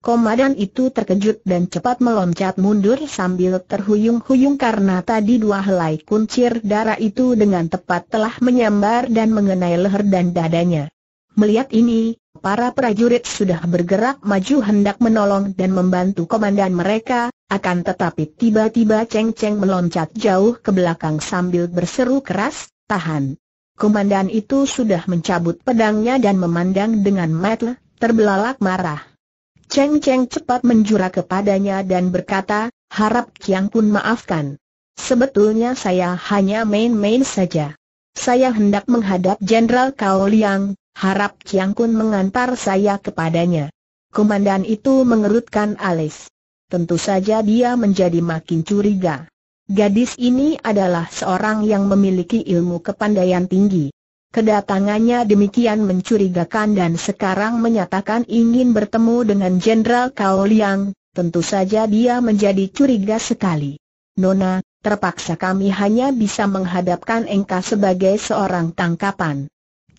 Komandan itu terkejut dan cepat meloncat mundur sambil terhuyung-huyung karena tadi dua helai kuncir darah itu dengan tepat telah menyambar dan mengenai leher dan dadanya. Melihat ini, para prajurit sudah bergerak maju hendak menolong dan membantu komandan mereka, akan tetapi tiba-tiba Cheng Cheng meloncat jauh ke belakang sambil berseru keras, tahan. Komandan itu sudah mencabut pedangnya dan memandang dengan mata terbelalak marah. Cheng Cheng cepat menjura kepadanya dan berkata, harap Kiang Kun maafkan. Sebetulnya saya hanya main-main saja. Saya hendak menghadap Jenderal Kao Liang, harap Kiang Kun mengantar saya kepadanya. Komandan itu mengerutkan alis. Tentu saja dia menjadi makin curiga. Gadis ini adalah seorang yang memiliki ilmu kepandaian tinggi. Kedatangannya demikian mencurigakan dan sekarang menyatakan ingin bertemu dengan Jenderal Kao Liang, tentu saja dia menjadi curiga sekali. Nona, terpaksa kami hanya bisa menghadapkan engkau sebagai seorang tangkapan.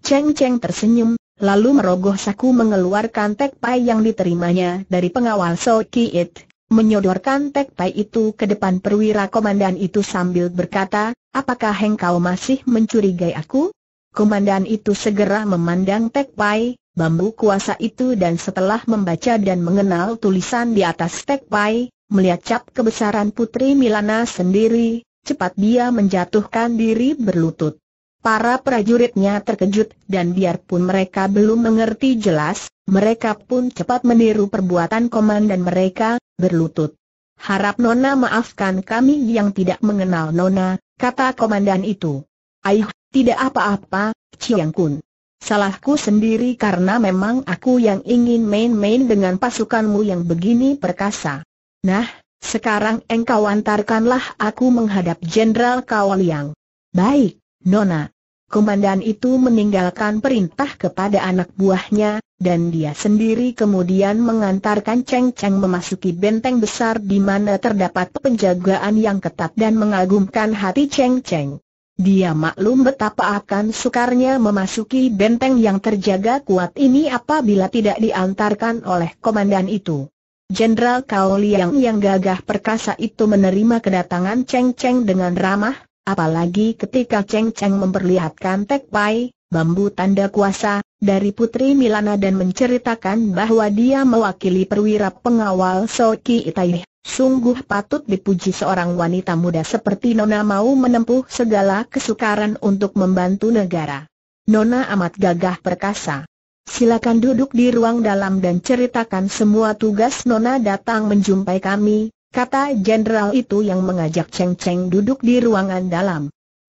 Cheng Cheng tersenyum, lalu merogoh saku mengeluarkan pai yang diterimanya dari pengawal So Kiit, menyodorkan pai itu ke depan perwira komandan itu sambil berkata, apakah engkau masih mencurigai aku? Komandan itu segera memandang Tek Pai, bambu kuasa itu dan setelah membaca dan mengenal tulisan di atas Tek Pai, melihat cap kebesaran Putri Milana sendiri, cepat dia menjatuhkan diri berlutut. Para prajuritnya terkejut dan biarpun mereka belum mengerti jelas, mereka pun cepat meniru perbuatan komandan mereka, berlutut. Harap Nona maafkan kami yang tidak mengenal Nona, kata komandan itu. Ayuh! Tidak apa-apa, Chiang Kun. Salahku sendiri karena memang aku yang ingin main-main dengan pasukanmu yang begini perkasa. Nah, sekarang engkau antarkanlah aku menghadap Jenderal Liang. Baik, Nona. Komandan itu meninggalkan perintah kepada anak buahnya, dan dia sendiri kemudian mengantarkan Cheng Cheng memasuki benteng besar di mana terdapat penjagaan yang ketat dan mengagumkan hati Cheng Cheng. Dia maklum betapa akan sukarnya memasuki benteng yang terjaga kuat ini apabila tidak diantarkan oleh komandan itu. Jenderal Kao Liang yang gagah perkasa itu menerima kedatangan Cheng Cheng dengan ramah, apalagi ketika Cheng Cheng memperlihatkan Tek Pai, bambu tanda kuasa, dari Putri Milana dan menceritakan bahwa dia mewakili perwira pengawal Soki Itaih. Sungguh patut dipuji seorang wanita muda seperti Nona mau menempuh segala kesukaran untuk membantu negara. Nona amat gagah perkasa. Silakan duduk di ruang dalam dan ceritakan semua tugas Nona datang menjumpai kami, kata jenderal itu yang mengajak Cheng Cheng duduk di ruangan dalam.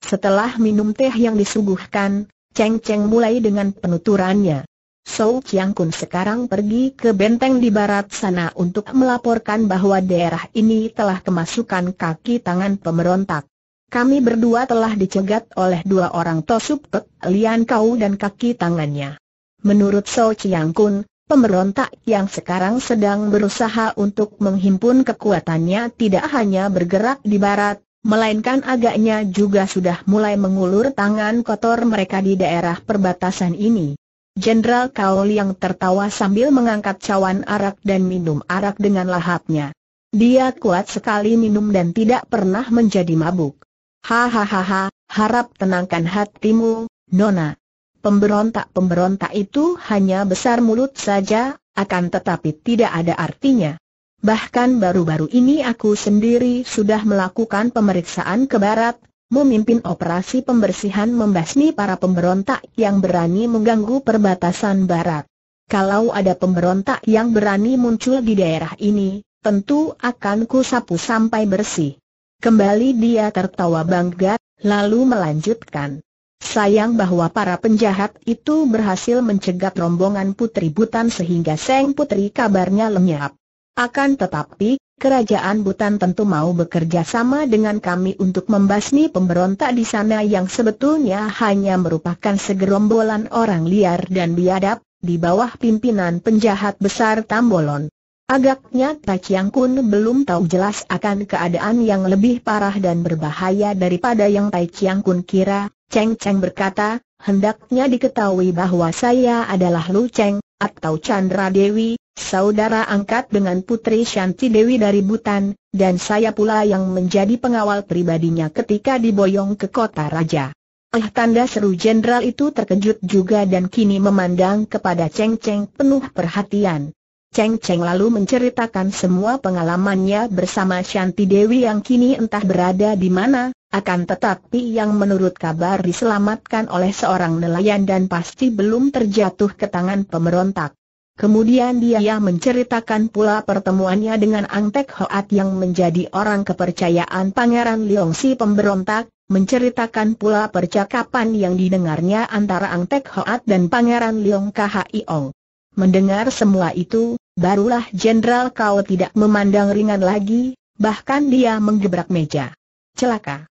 Setelah minum teh yang disuguhkan, Cheng Cheng mulai dengan penuturannya. Sou Chiang Kun sekarang pergi ke benteng di barat sana untuk melaporkan bahwa daerah ini telah kemasukan kaki tangan pemberontak. Kami berdua telah dicegat oleh dua orang Tosup Pek, Lian Kau dan kaki tangannya. Menurut Sou Chiang Kun, pemberontak yang sekarang sedang berusaha untuk menghimpun kekuatannya tidak hanya bergerak di barat, melainkan agaknya juga sudah mulai mengulur tangan kotor mereka di daerah perbatasan ini. Jenderal Kaol yang tertawa sambil mengangkat cawan arak dan minum arak dengan lahapnya. Dia kuat sekali minum dan tidak pernah menjadi mabuk. Hahaha, harap tenangkan hatimu, Nona. Pemberontak-pemberontak itu hanya besar mulut saja, akan tetapi tidak ada artinya. Bahkan baru-baru ini aku sendiri sudah melakukan pemeriksaan ke barat, memimpin operasi pembersihan membasmi para pemberontak yang berani mengganggu perbatasan barat. Kalau ada pemberontak yang berani muncul di daerah ini, tentu akan kusapu sampai bersih. Kembali dia tertawa bangga, lalu melanjutkan. Sayang bahwa para penjahat itu berhasil mencegat rombongan putri butan sehingga Seng Putri kabarnya lenyap. Akan tetapi, Kerajaan Butan tentu mau bekerja sama dengan kami untuk membasmi pemberontak di sana yang sebetulnya hanya merupakan segerombolan orang liar dan biadab, di bawah pimpinan penjahat besar Tambolon. Agaknya Tak Yang Kun belum tahu jelas akan keadaan yang lebih parah dan berbahaya daripada yang Tai Yang Kun kira, Cheng Cheng berkata, hendaknya diketahui bahwa saya adalah Lu Cheng, atau Chandra Dewi, saudara angkat dengan Putri Shanti Dewi dari Butan, dan saya pula yang menjadi pengawal pribadinya ketika diboyong ke kota raja. Eh tanda seru jenderal itu terkejut juga dan kini memandang kepada Cheng Cheng penuh perhatian. Cheng Cheng lalu menceritakan semua pengalamannya bersama Shanti Dewi yang kini entah berada di mana, akan tetapi yang menurut kabar diselamatkan oleh seorang nelayan dan pasti belum terjatuh ke tangan pemberontak. Kemudian dia menceritakan pula pertemuannya dengan Ang Tek Hoat yang menjadi orang kepercayaan Pangeran Leong Si pemberontak, menceritakan pula percakapan yang didengarnya antara Ang Tek Hoat dan Pangeran Leong Khiong. Mendengar semua itu, barulah Jenderal Kau tidak memandang ringan lagi, bahkan dia menggebrak meja. Celaka.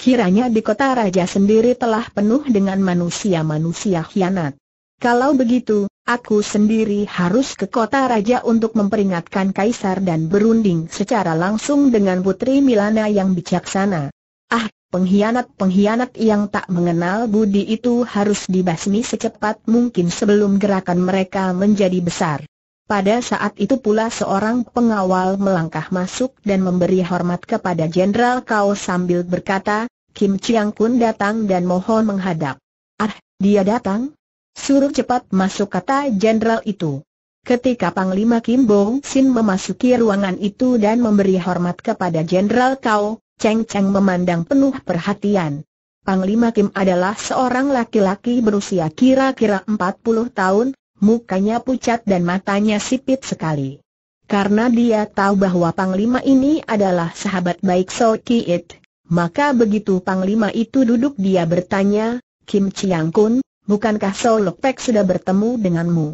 Kiranya di kota raja sendiri telah penuh dengan manusia-manusia khianat. Kalau begitu, aku sendiri harus ke kota raja untuk memperingatkan kaisar dan berunding secara langsung dengan putri Milana yang bijaksana. Ah, pengkhianat-pengkhianat yang tak mengenal budi itu harus dibasmi secepat mungkin sebelum gerakan mereka menjadi besar. Pada saat itu pula seorang pengawal melangkah masuk dan memberi hormat kepada Jenderal Kau sambil berkata, Kim Chiang Kun datang dan mohon menghadap. Ah, dia datang? Suruh cepat masuk kata jenderal itu. Ketika Panglima Kim Bong Sin memasuki ruangan itu dan memberi hormat kepada Jenderal Kau, Cheng Cheng memandang penuh perhatian. Panglima Kim adalah seorang laki-laki berusia kira-kira 40 tahun, mukanya pucat dan matanya sipit sekali. Karena dia tahu bahwa Panglima ini adalah sahabat baik So it maka begitu Panglima itu duduk dia bertanya, Kim Chiang Kun, bukankah Pek sudah bertemu denganmu?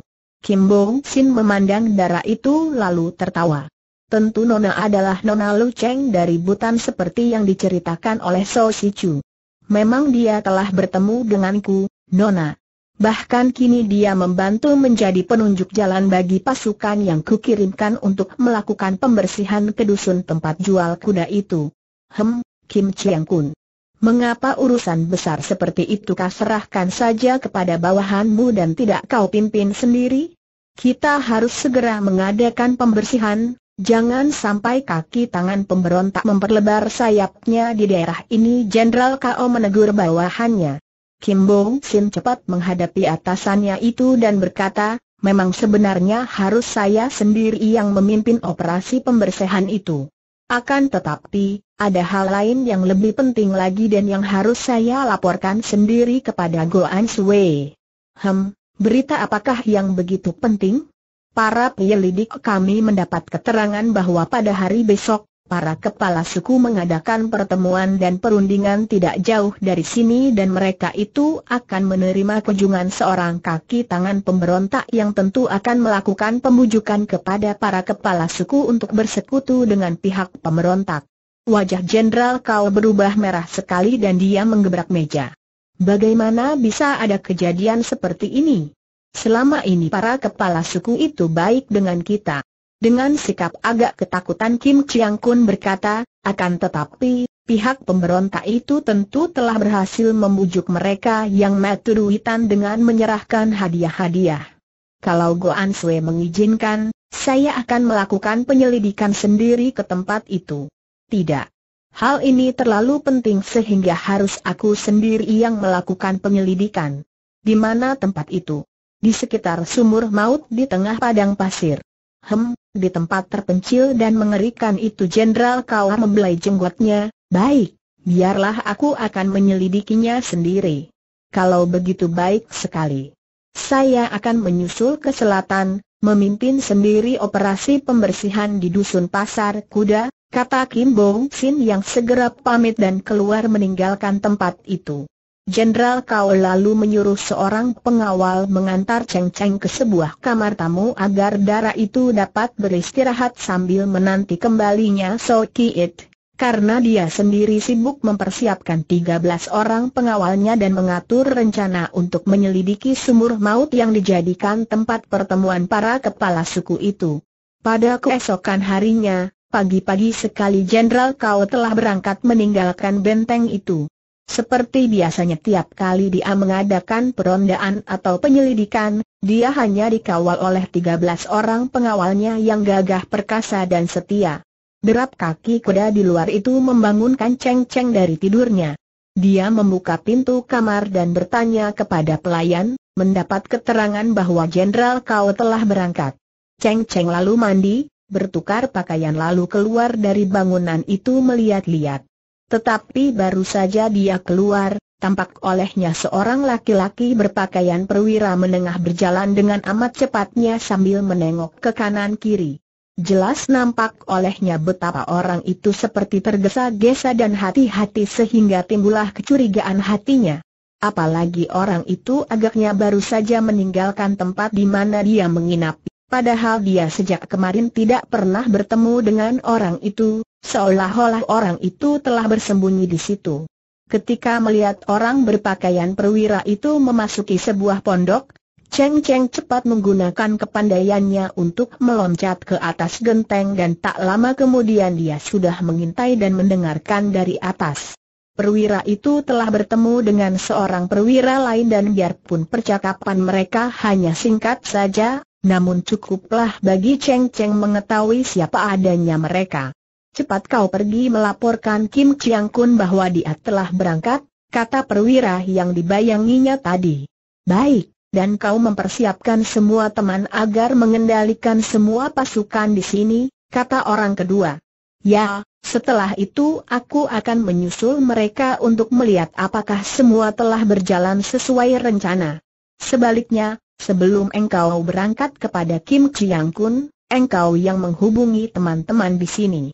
Kim Bong Sin memandang darah itu lalu tertawa. Tentu Nona adalah Nona Lu Cheng dari Butan seperti yang diceritakan oleh So Si Chu. Memang dia telah bertemu denganku, Nona. Bahkan kini dia membantu menjadi penunjuk jalan bagi pasukan yang kukirimkan untuk melakukan pembersihan ke dusun tempat jual kuda itu. Hem, Kim Chiang Kun. Mengapa urusan besar seperti itu kau serahkan saja kepada bawahanmu dan tidak kau pimpin sendiri? Kita harus segera mengadakan pembersihan, jangan sampai kaki tangan pemberontak memperlebar sayapnya di daerah ini Jenderal K.O. menegur bawahannya. Kim Bong Sin cepat menghadapi atasannya itu dan berkata, memang sebenarnya harus saya sendiri yang memimpin operasi pembersihan itu. Akan tetapi, ada hal lain yang lebih penting lagi dan yang harus saya laporkan sendiri kepada Goan Sui. Hem, berita apakah yang begitu penting? Para penyelidik kami mendapat keterangan bahwa pada hari besok, para kepala suku mengadakan pertemuan dan perundingan tidak jauh dari sini dan mereka itu akan menerima kunjungan seorang kaki tangan pemberontak yang tentu akan melakukan pembujukan kepada para kepala suku untuk bersekutu dengan pihak pemberontak. Wajah Jenderal Kau berubah merah sekali dan dia menggebrak meja. Bagaimana bisa ada kejadian seperti ini? Selama ini para kepala suku itu baik dengan kita. Dengan sikap agak ketakutan Kim Chiang Kun berkata, akan tetapi, pihak pemberontak itu tentu telah berhasil membujuk mereka yang metudu dengan menyerahkan hadiah-hadiah. Kalau Goan Sui mengizinkan, saya akan melakukan penyelidikan sendiri ke tempat itu. Tidak. Hal ini terlalu penting sehingga harus aku sendiri yang melakukan penyelidikan. Di mana tempat itu? Di sekitar sumur maut di tengah padang pasir. Hem, di tempat terpencil dan mengerikan itu Jenderal Kau membelai jenggotnya, baik, biarlah aku akan menyelidikinya sendiri. Kalau begitu baik sekali. Saya akan menyusul ke selatan, memimpin sendiri operasi pembersihan di Dusun Pasar Kuda, kata Kim Bong Sin yang segera pamit dan keluar meninggalkan tempat itu. Jenderal Kau lalu menyuruh seorang pengawal mengantar Cheng Cheng ke sebuah kamar tamu agar darah itu dapat beristirahat sambil menanti kembalinya So It. Karena dia sendiri sibuk mempersiapkan 13 orang pengawalnya dan mengatur rencana untuk menyelidiki sumur maut yang dijadikan tempat pertemuan para kepala suku itu. Pada keesokan harinya, pagi-pagi sekali Jenderal Kau telah berangkat meninggalkan benteng itu. Seperti biasanya tiap kali dia mengadakan perondaan atau penyelidikan, dia hanya dikawal oleh 13 orang pengawalnya yang gagah perkasa dan setia. Derap kaki kuda di luar itu membangunkan ceng-ceng dari tidurnya. Dia membuka pintu kamar dan bertanya kepada pelayan, mendapat keterangan bahwa Jenderal Kau telah berangkat. Cheng Cheng lalu mandi, bertukar pakaian lalu keluar dari bangunan itu melihat-lihat. Tetapi baru saja dia keluar, tampak olehnya seorang laki-laki berpakaian perwira menengah berjalan dengan amat cepatnya sambil menengok ke kanan kiri. Jelas nampak olehnya betapa orang itu seperti tergesa-gesa dan hati-hati sehingga timbulah kecurigaan hatinya. Apalagi orang itu agaknya baru saja meninggalkan tempat di mana dia menginap, padahal dia sejak kemarin tidak pernah bertemu dengan orang itu, Seolah-olah orang itu telah bersembunyi di situ. Ketika melihat orang berpakaian perwira itu memasuki sebuah pondok, Cheng Cheng cepat menggunakan kepandaiannya untuk meloncat ke atas genteng dan tak lama kemudian dia sudah mengintai dan mendengarkan dari atas. Perwira itu telah bertemu dengan seorang perwira lain dan biarpun percakapan mereka hanya singkat saja, namun cukuplah bagi Cheng Cheng mengetahui siapa adanya mereka cepat kau pergi melaporkan Kim Chiang Kun bahwa dia telah berangkat, kata perwira yang dibayanginya tadi. Baik, dan kau mempersiapkan semua teman agar mengendalikan semua pasukan di sini, kata orang kedua. Ya, setelah itu aku akan menyusul mereka untuk melihat apakah semua telah berjalan sesuai rencana. Sebaliknya, sebelum engkau berangkat kepada Kim Chiang Kun, engkau yang menghubungi teman-teman di sini.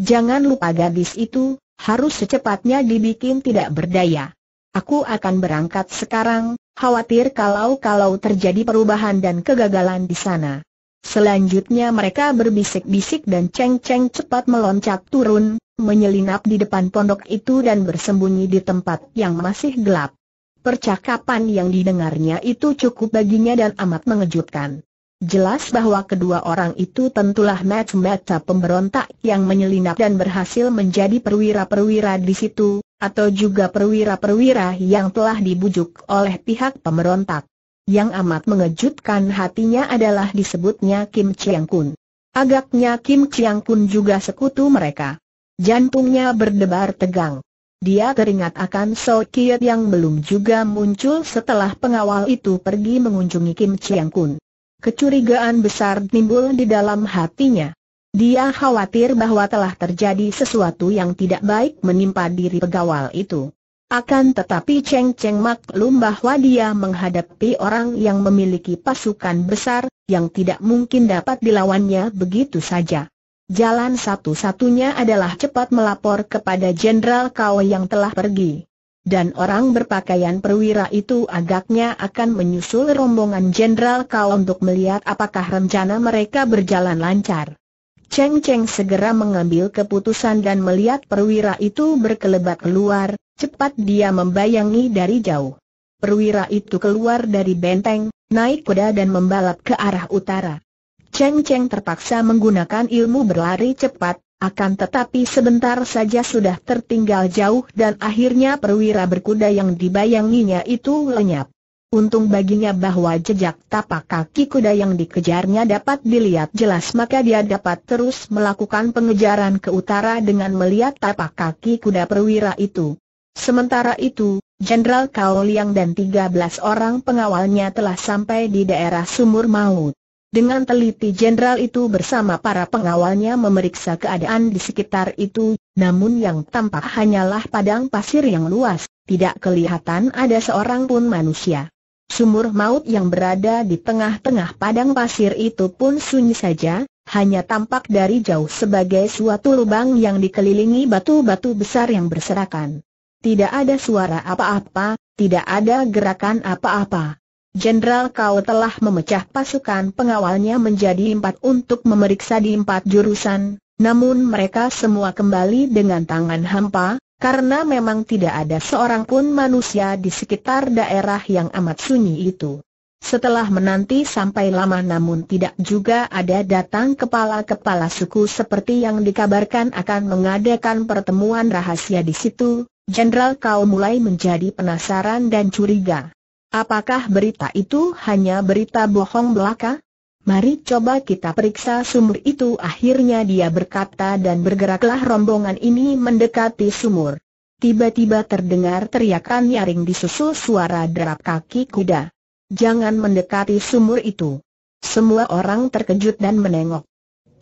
Jangan lupa gadis itu, harus secepatnya dibikin tidak berdaya. Aku akan berangkat sekarang, khawatir kalau-kalau terjadi perubahan dan kegagalan di sana. Selanjutnya mereka berbisik-bisik dan ceng-ceng cepat meloncat turun, menyelinap di depan pondok itu dan bersembunyi di tempat yang masih gelap. Percakapan yang didengarnya itu cukup baginya dan amat mengejutkan. Jelas bahwa kedua orang itu tentulah match mata pemberontak yang menyelinap dan berhasil menjadi perwira-perwira di situ, atau juga perwira-perwira yang telah dibujuk oleh pihak pemberontak. Yang amat mengejutkan hatinya adalah disebutnya Kim Chiang Kun. Agaknya Kim Chiang Kun juga sekutu mereka. Jantungnya berdebar tegang. Dia teringat akan So Kiet yang belum juga muncul setelah pengawal itu pergi mengunjungi Kim Chiang Kun. Kecurigaan besar timbul di dalam hatinya. Dia khawatir bahwa telah terjadi sesuatu yang tidak baik menimpa diri pegawal itu. Akan tetapi Cheng Cheng maklum bahwa dia menghadapi orang yang memiliki pasukan besar, yang tidak mungkin dapat dilawannya begitu saja. Jalan satu-satunya adalah cepat melapor kepada Jenderal Kau yang telah pergi dan orang berpakaian perwira itu agaknya akan menyusul rombongan Jenderal Kau untuk melihat apakah rencana mereka berjalan lancar. Cheng Cheng segera mengambil keputusan dan melihat perwira itu berkelebat keluar, cepat dia membayangi dari jauh. Perwira itu keluar dari benteng, naik kuda dan membalap ke arah utara. Cheng Cheng terpaksa menggunakan ilmu berlari cepat, akan tetapi sebentar saja sudah tertinggal jauh dan akhirnya perwira berkuda yang dibayanginya itu lenyap. Untung baginya bahwa jejak tapak kaki kuda yang dikejarnya dapat dilihat jelas maka dia dapat terus melakukan pengejaran ke utara dengan melihat tapak kaki kuda perwira itu. Sementara itu, Jenderal Kaoliang dan 13 orang pengawalnya telah sampai di daerah sumur maut. Dengan teliti jenderal itu bersama para pengawalnya memeriksa keadaan di sekitar itu, namun yang tampak hanyalah padang pasir yang luas, tidak kelihatan ada seorang pun manusia. Sumur maut yang berada di tengah-tengah padang pasir itu pun sunyi saja, hanya tampak dari jauh sebagai suatu lubang yang dikelilingi batu-batu besar yang berserakan. Tidak ada suara apa-apa, tidak ada gerakan apa-apa. Jenderal Kau telah memecah pasukan pengawalnya menjadi empat untuk memeriksa di empat jurusan, namun mereka semua kembali dengan tangan hampa, karena memang tidak ada seorang pun manusia di sekitar daerah yang amat sunyi itu. Setelah menanti sampai lama namun tidak juga ada datang kepala-kepala suku seperti yang dikabarkan akan mengadakan pertemuan rahasia di situ, Jenderal Kau mulai menjadi penasaran dan curiga. Apakah berita itu hanya berita bohong belaka? Mari coba kita periksa sumur itu Akhirnya dia berkata dan bergeraklah rombongan ini mendekati sumur Tiba-tiba terdengar teriakan nyaring disusul suara derap kaki kuda Jangan mendekati sumur itu Semua orang terkejut dan menengok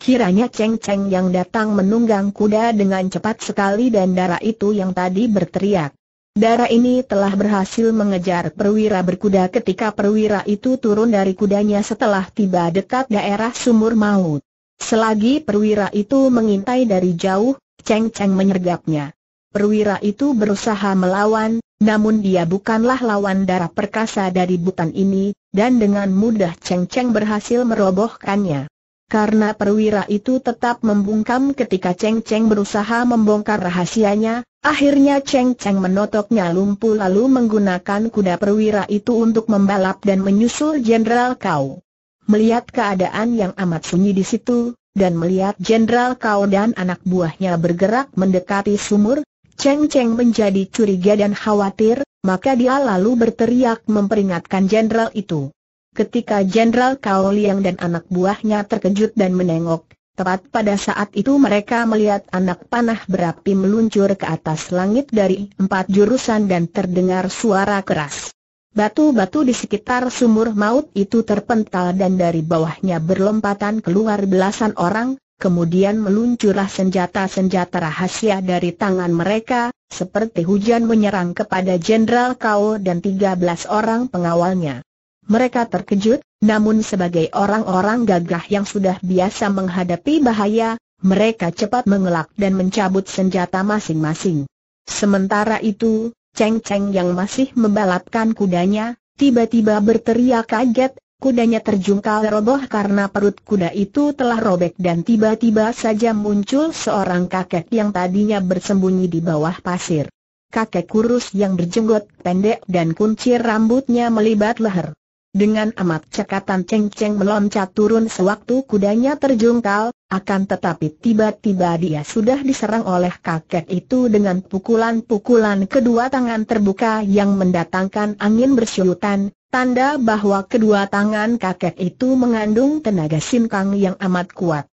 Kiranya Cheng Cheng yang datang menunggang kuda dengan cepat sekali dan darah itu yang tadi berteriak Darah ini telah berhasil mengejar perwira berkuda ketika perwira itu turun dari kudanya setelah tiba dekat daerah sumur maut. Selagi perwira itu mengintai dari jauh, Cheng Cheng menyergapnya. Perwira itu berusaha melawan, namun dia bukanlah lawan darah perkasa dari butan ini, dan dengan mudah Cheng Cheng berhasil merobohkannya. Karena perwira itu tetap membungkam ketika Cheng Cheng berusaha membongkar rahasianya, akhirnya Cheng Cheng menotoknya lumpuh lalu menggunakan kuda perwira itu untuk membalap dan menyusul Jenderal Kau. Melihat keadaan yang amat sunyi di situ, dan melihat Jenderal Kau dan anak buahnya bergerak mendekati sumur, Cheng Cheng menjadi curiga dan khawatir, maka dia lalu berteriak memperingatkan Jenderal itu. Ketika Jenderal Kao Liang dan anak buahnya terkejut dan menengok, tepat pada saat itu mereka melihat anak panah berapi meluncur ke atas langit dari empat jurusan dan terdengar suara keras. Batu-batu di sekitar sumur maut itu terpental dan dari bawahnya berlompatan keluar belasan orang, kemudian meluncurlah senjata-senjata rahasia dari tangan mereka, seperti hujan menyerang kepada Jenderal Kao dan 13 orang pengawalnya. Mereka terkejut, namun sebagai orang-orang gagah yang sudah biasa menghadapi bahaya, mereka cepat mengelak dan mencabut senjata masing-masing. Sementara itu, Cheng Cheng yang masih membalapkan kudanya, tiba-tiba berteriak kaget, kudanya terjungkal roboh karena perut kuda itu telah robek dan tiba-tiba saja muncul seorang kakek yang tadinya bersembunyi di bawah pasir. Kakek kurus yang berjenggot pendek dan kuncir rambutnya melibat leher. Dengan amat cekatan Cheng Cheng meloncat turun sewaktu kudanya terjungkal, akan tetapi tiba-tiba dia sudah diserang oleh kakek itu dengan pukulan-pukulan kedua tangan terbuka yang mendatangkan angin bersyutan, tanda bahwa kedua tangan kakek itu mengandung tenaga sinkang yang amat kuat.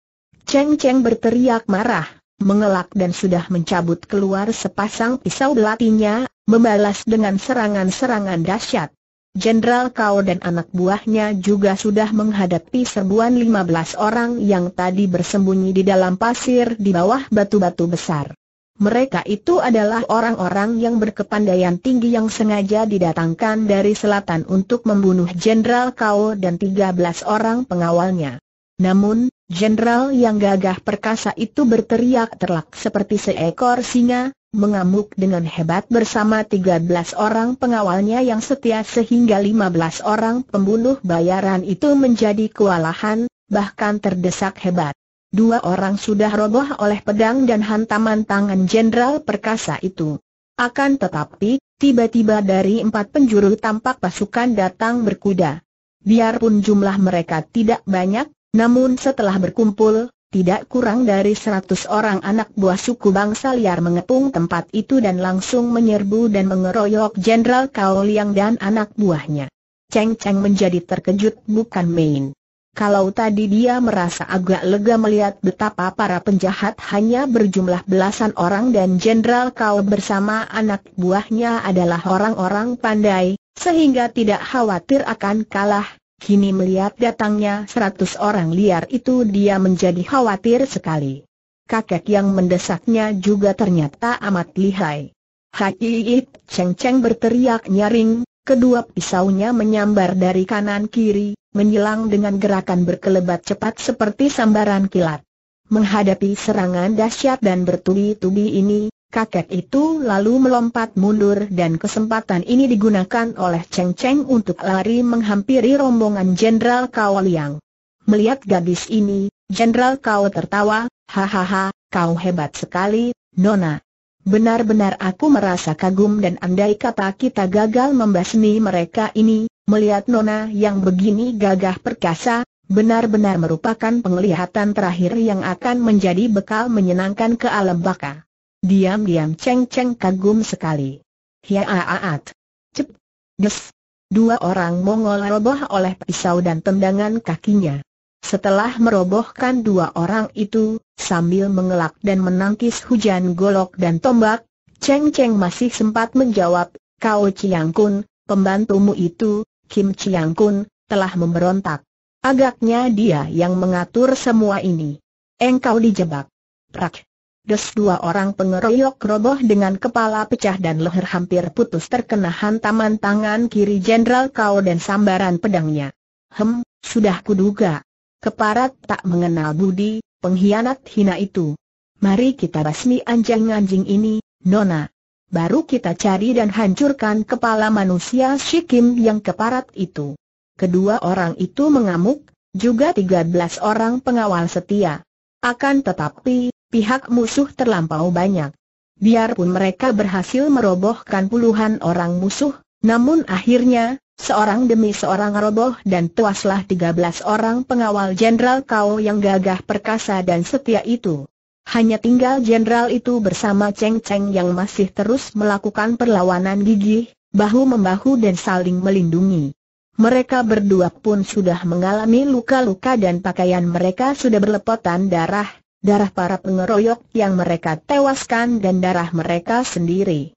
Cheng Cheng berteriak marah, mengelak dan sudah mencabut keluar sepasang pisau belatinya, membalas dengan serangan-serangan dahsyat. Jenderal Kau dan anak buahnya juga sudah menghadapi serbuan 15 orang yang tadi bersembunyi di dalam pasir di bawah batu-batu besar. Mereka itu adalah orang-orang yang berkepandaian tinggi yang sengaja didatangkan dari selatan untuk membunuh Jenderal Kau dan 13 orang pengawalnya. Namun, Jenderal yang gagah perkasa itu berteriak terlak seperti seekor singa, mengamuk dengan hebat bersama 13 orang pengawalnya yang setia sehingga 15 orang pembunuh bayaran itu menjadi kewalahan, bahkan terdesak hebat. Dua orang sudah roboh oleh pedang dan hantaman tangan Jenderal Perkasa itu. Akan tetapi, tiba-tiba dari empat penjuru tampak pasukan datang berkuda. Biarpun jumlah mereka tidak banyak, namun setelah berkumpul, tidak kurang dari seratus orang anak buah suku bangsa liar mengepung tempat itu dan langsung menyerbu dan mengeroyok Jenderal Kao Liang dan anak buahnya. Cheng Cheng menjadi terkejut bukan main. Kalau tadi dia merasa agak lega melihat betapa para penjahat hanya berjumlah belasan orang dan Jenderal Kao bersama anak buahnya adalah orang-orang pandai, sehingga tidak khawatir akan kalah, Kini melihat datangnya seratus orang liar itu dia menjadi khawatir sekali. Kakek yang mendesaknya juga ternyata amat lihai. Hakiit ceng-ceng berteriak nyaring, kedua pisaunya menyambar dari kanan kiri, menyilang dengan gerakan berkelebat cepat seperti sambaran kilat. Menghadapi serangan dahsyat dan bertubi-tubi ini, Kakek itu lalu melompat mundur dan kesempatan ini digunakan oleh Cheng Cheng untuk lari menghampiri rombongan Jenderal Kao Liang. Melihat gadis ini, Jenderal Kao tertawa, hahaha, kau hebat sekali, Nona. Benar-benar aku merasa kagum dan andai kata kita gagal membasmi mereka ini, melihat Nona yang begini gagah perkasa, benar-benar merupakan penglihatan terakhir yang akan menjadi bekal menyenangkan ke alam baka. Diam-diam Ceng-Ceng kagum sekali. Hiaaat. Cep. Des. Dua orang Mongol roboh oleh pisau dan tendangan kakinya. Setelah merobohkan dua orang itu, sambil mengelak dan menangkis hujan golok dan tombak, Ceng-Ceng masih sempat menjawab, Kau Chiang Kun, pembantumu itu, Kim Chiang Kun, telah memberontak. Agaknya dia yang mengatur semua ini. Engkau dijebak. Prak. Des dua orang pengeroyok roboh dengan kepala pecah dan leher hampir putus terkena hantaman tangan kiri Jenderal Kau dan sambaran pedangnya. Hem, sudah kuduga. Keparat tak mengenal budi, pengkhianat hina itu. Mari kita basmi anjing-anjing ini, Nona. Baru kita cari dan hancurkan kepala manusia Shikim yang keparat itu. Kedua orang itu mengamuk, juga 13 orang pengawal setia. Akan tetapi, pihak musuh terlampau banyak. Biarpun mereka berhasil merobohkan puluhan orang musuh, namun akhirnya, seorang demi seorang roboh dan tuaslah 13 orang pengawal Jenderal Kao yang gagah perkasa dan setia itu. Hanya tinggal jenderal itu bersama Cheng Cheng yang masih terus melakukan perlawanan gigih, bahu-membahu dan saling melindungi. Mereka berdua pun sudah mengalami luka-luka dan pakaian mereka sudah berlepotan darah, darah para pengeroyok yang mereka tewaskan dan darah mereka sendiri.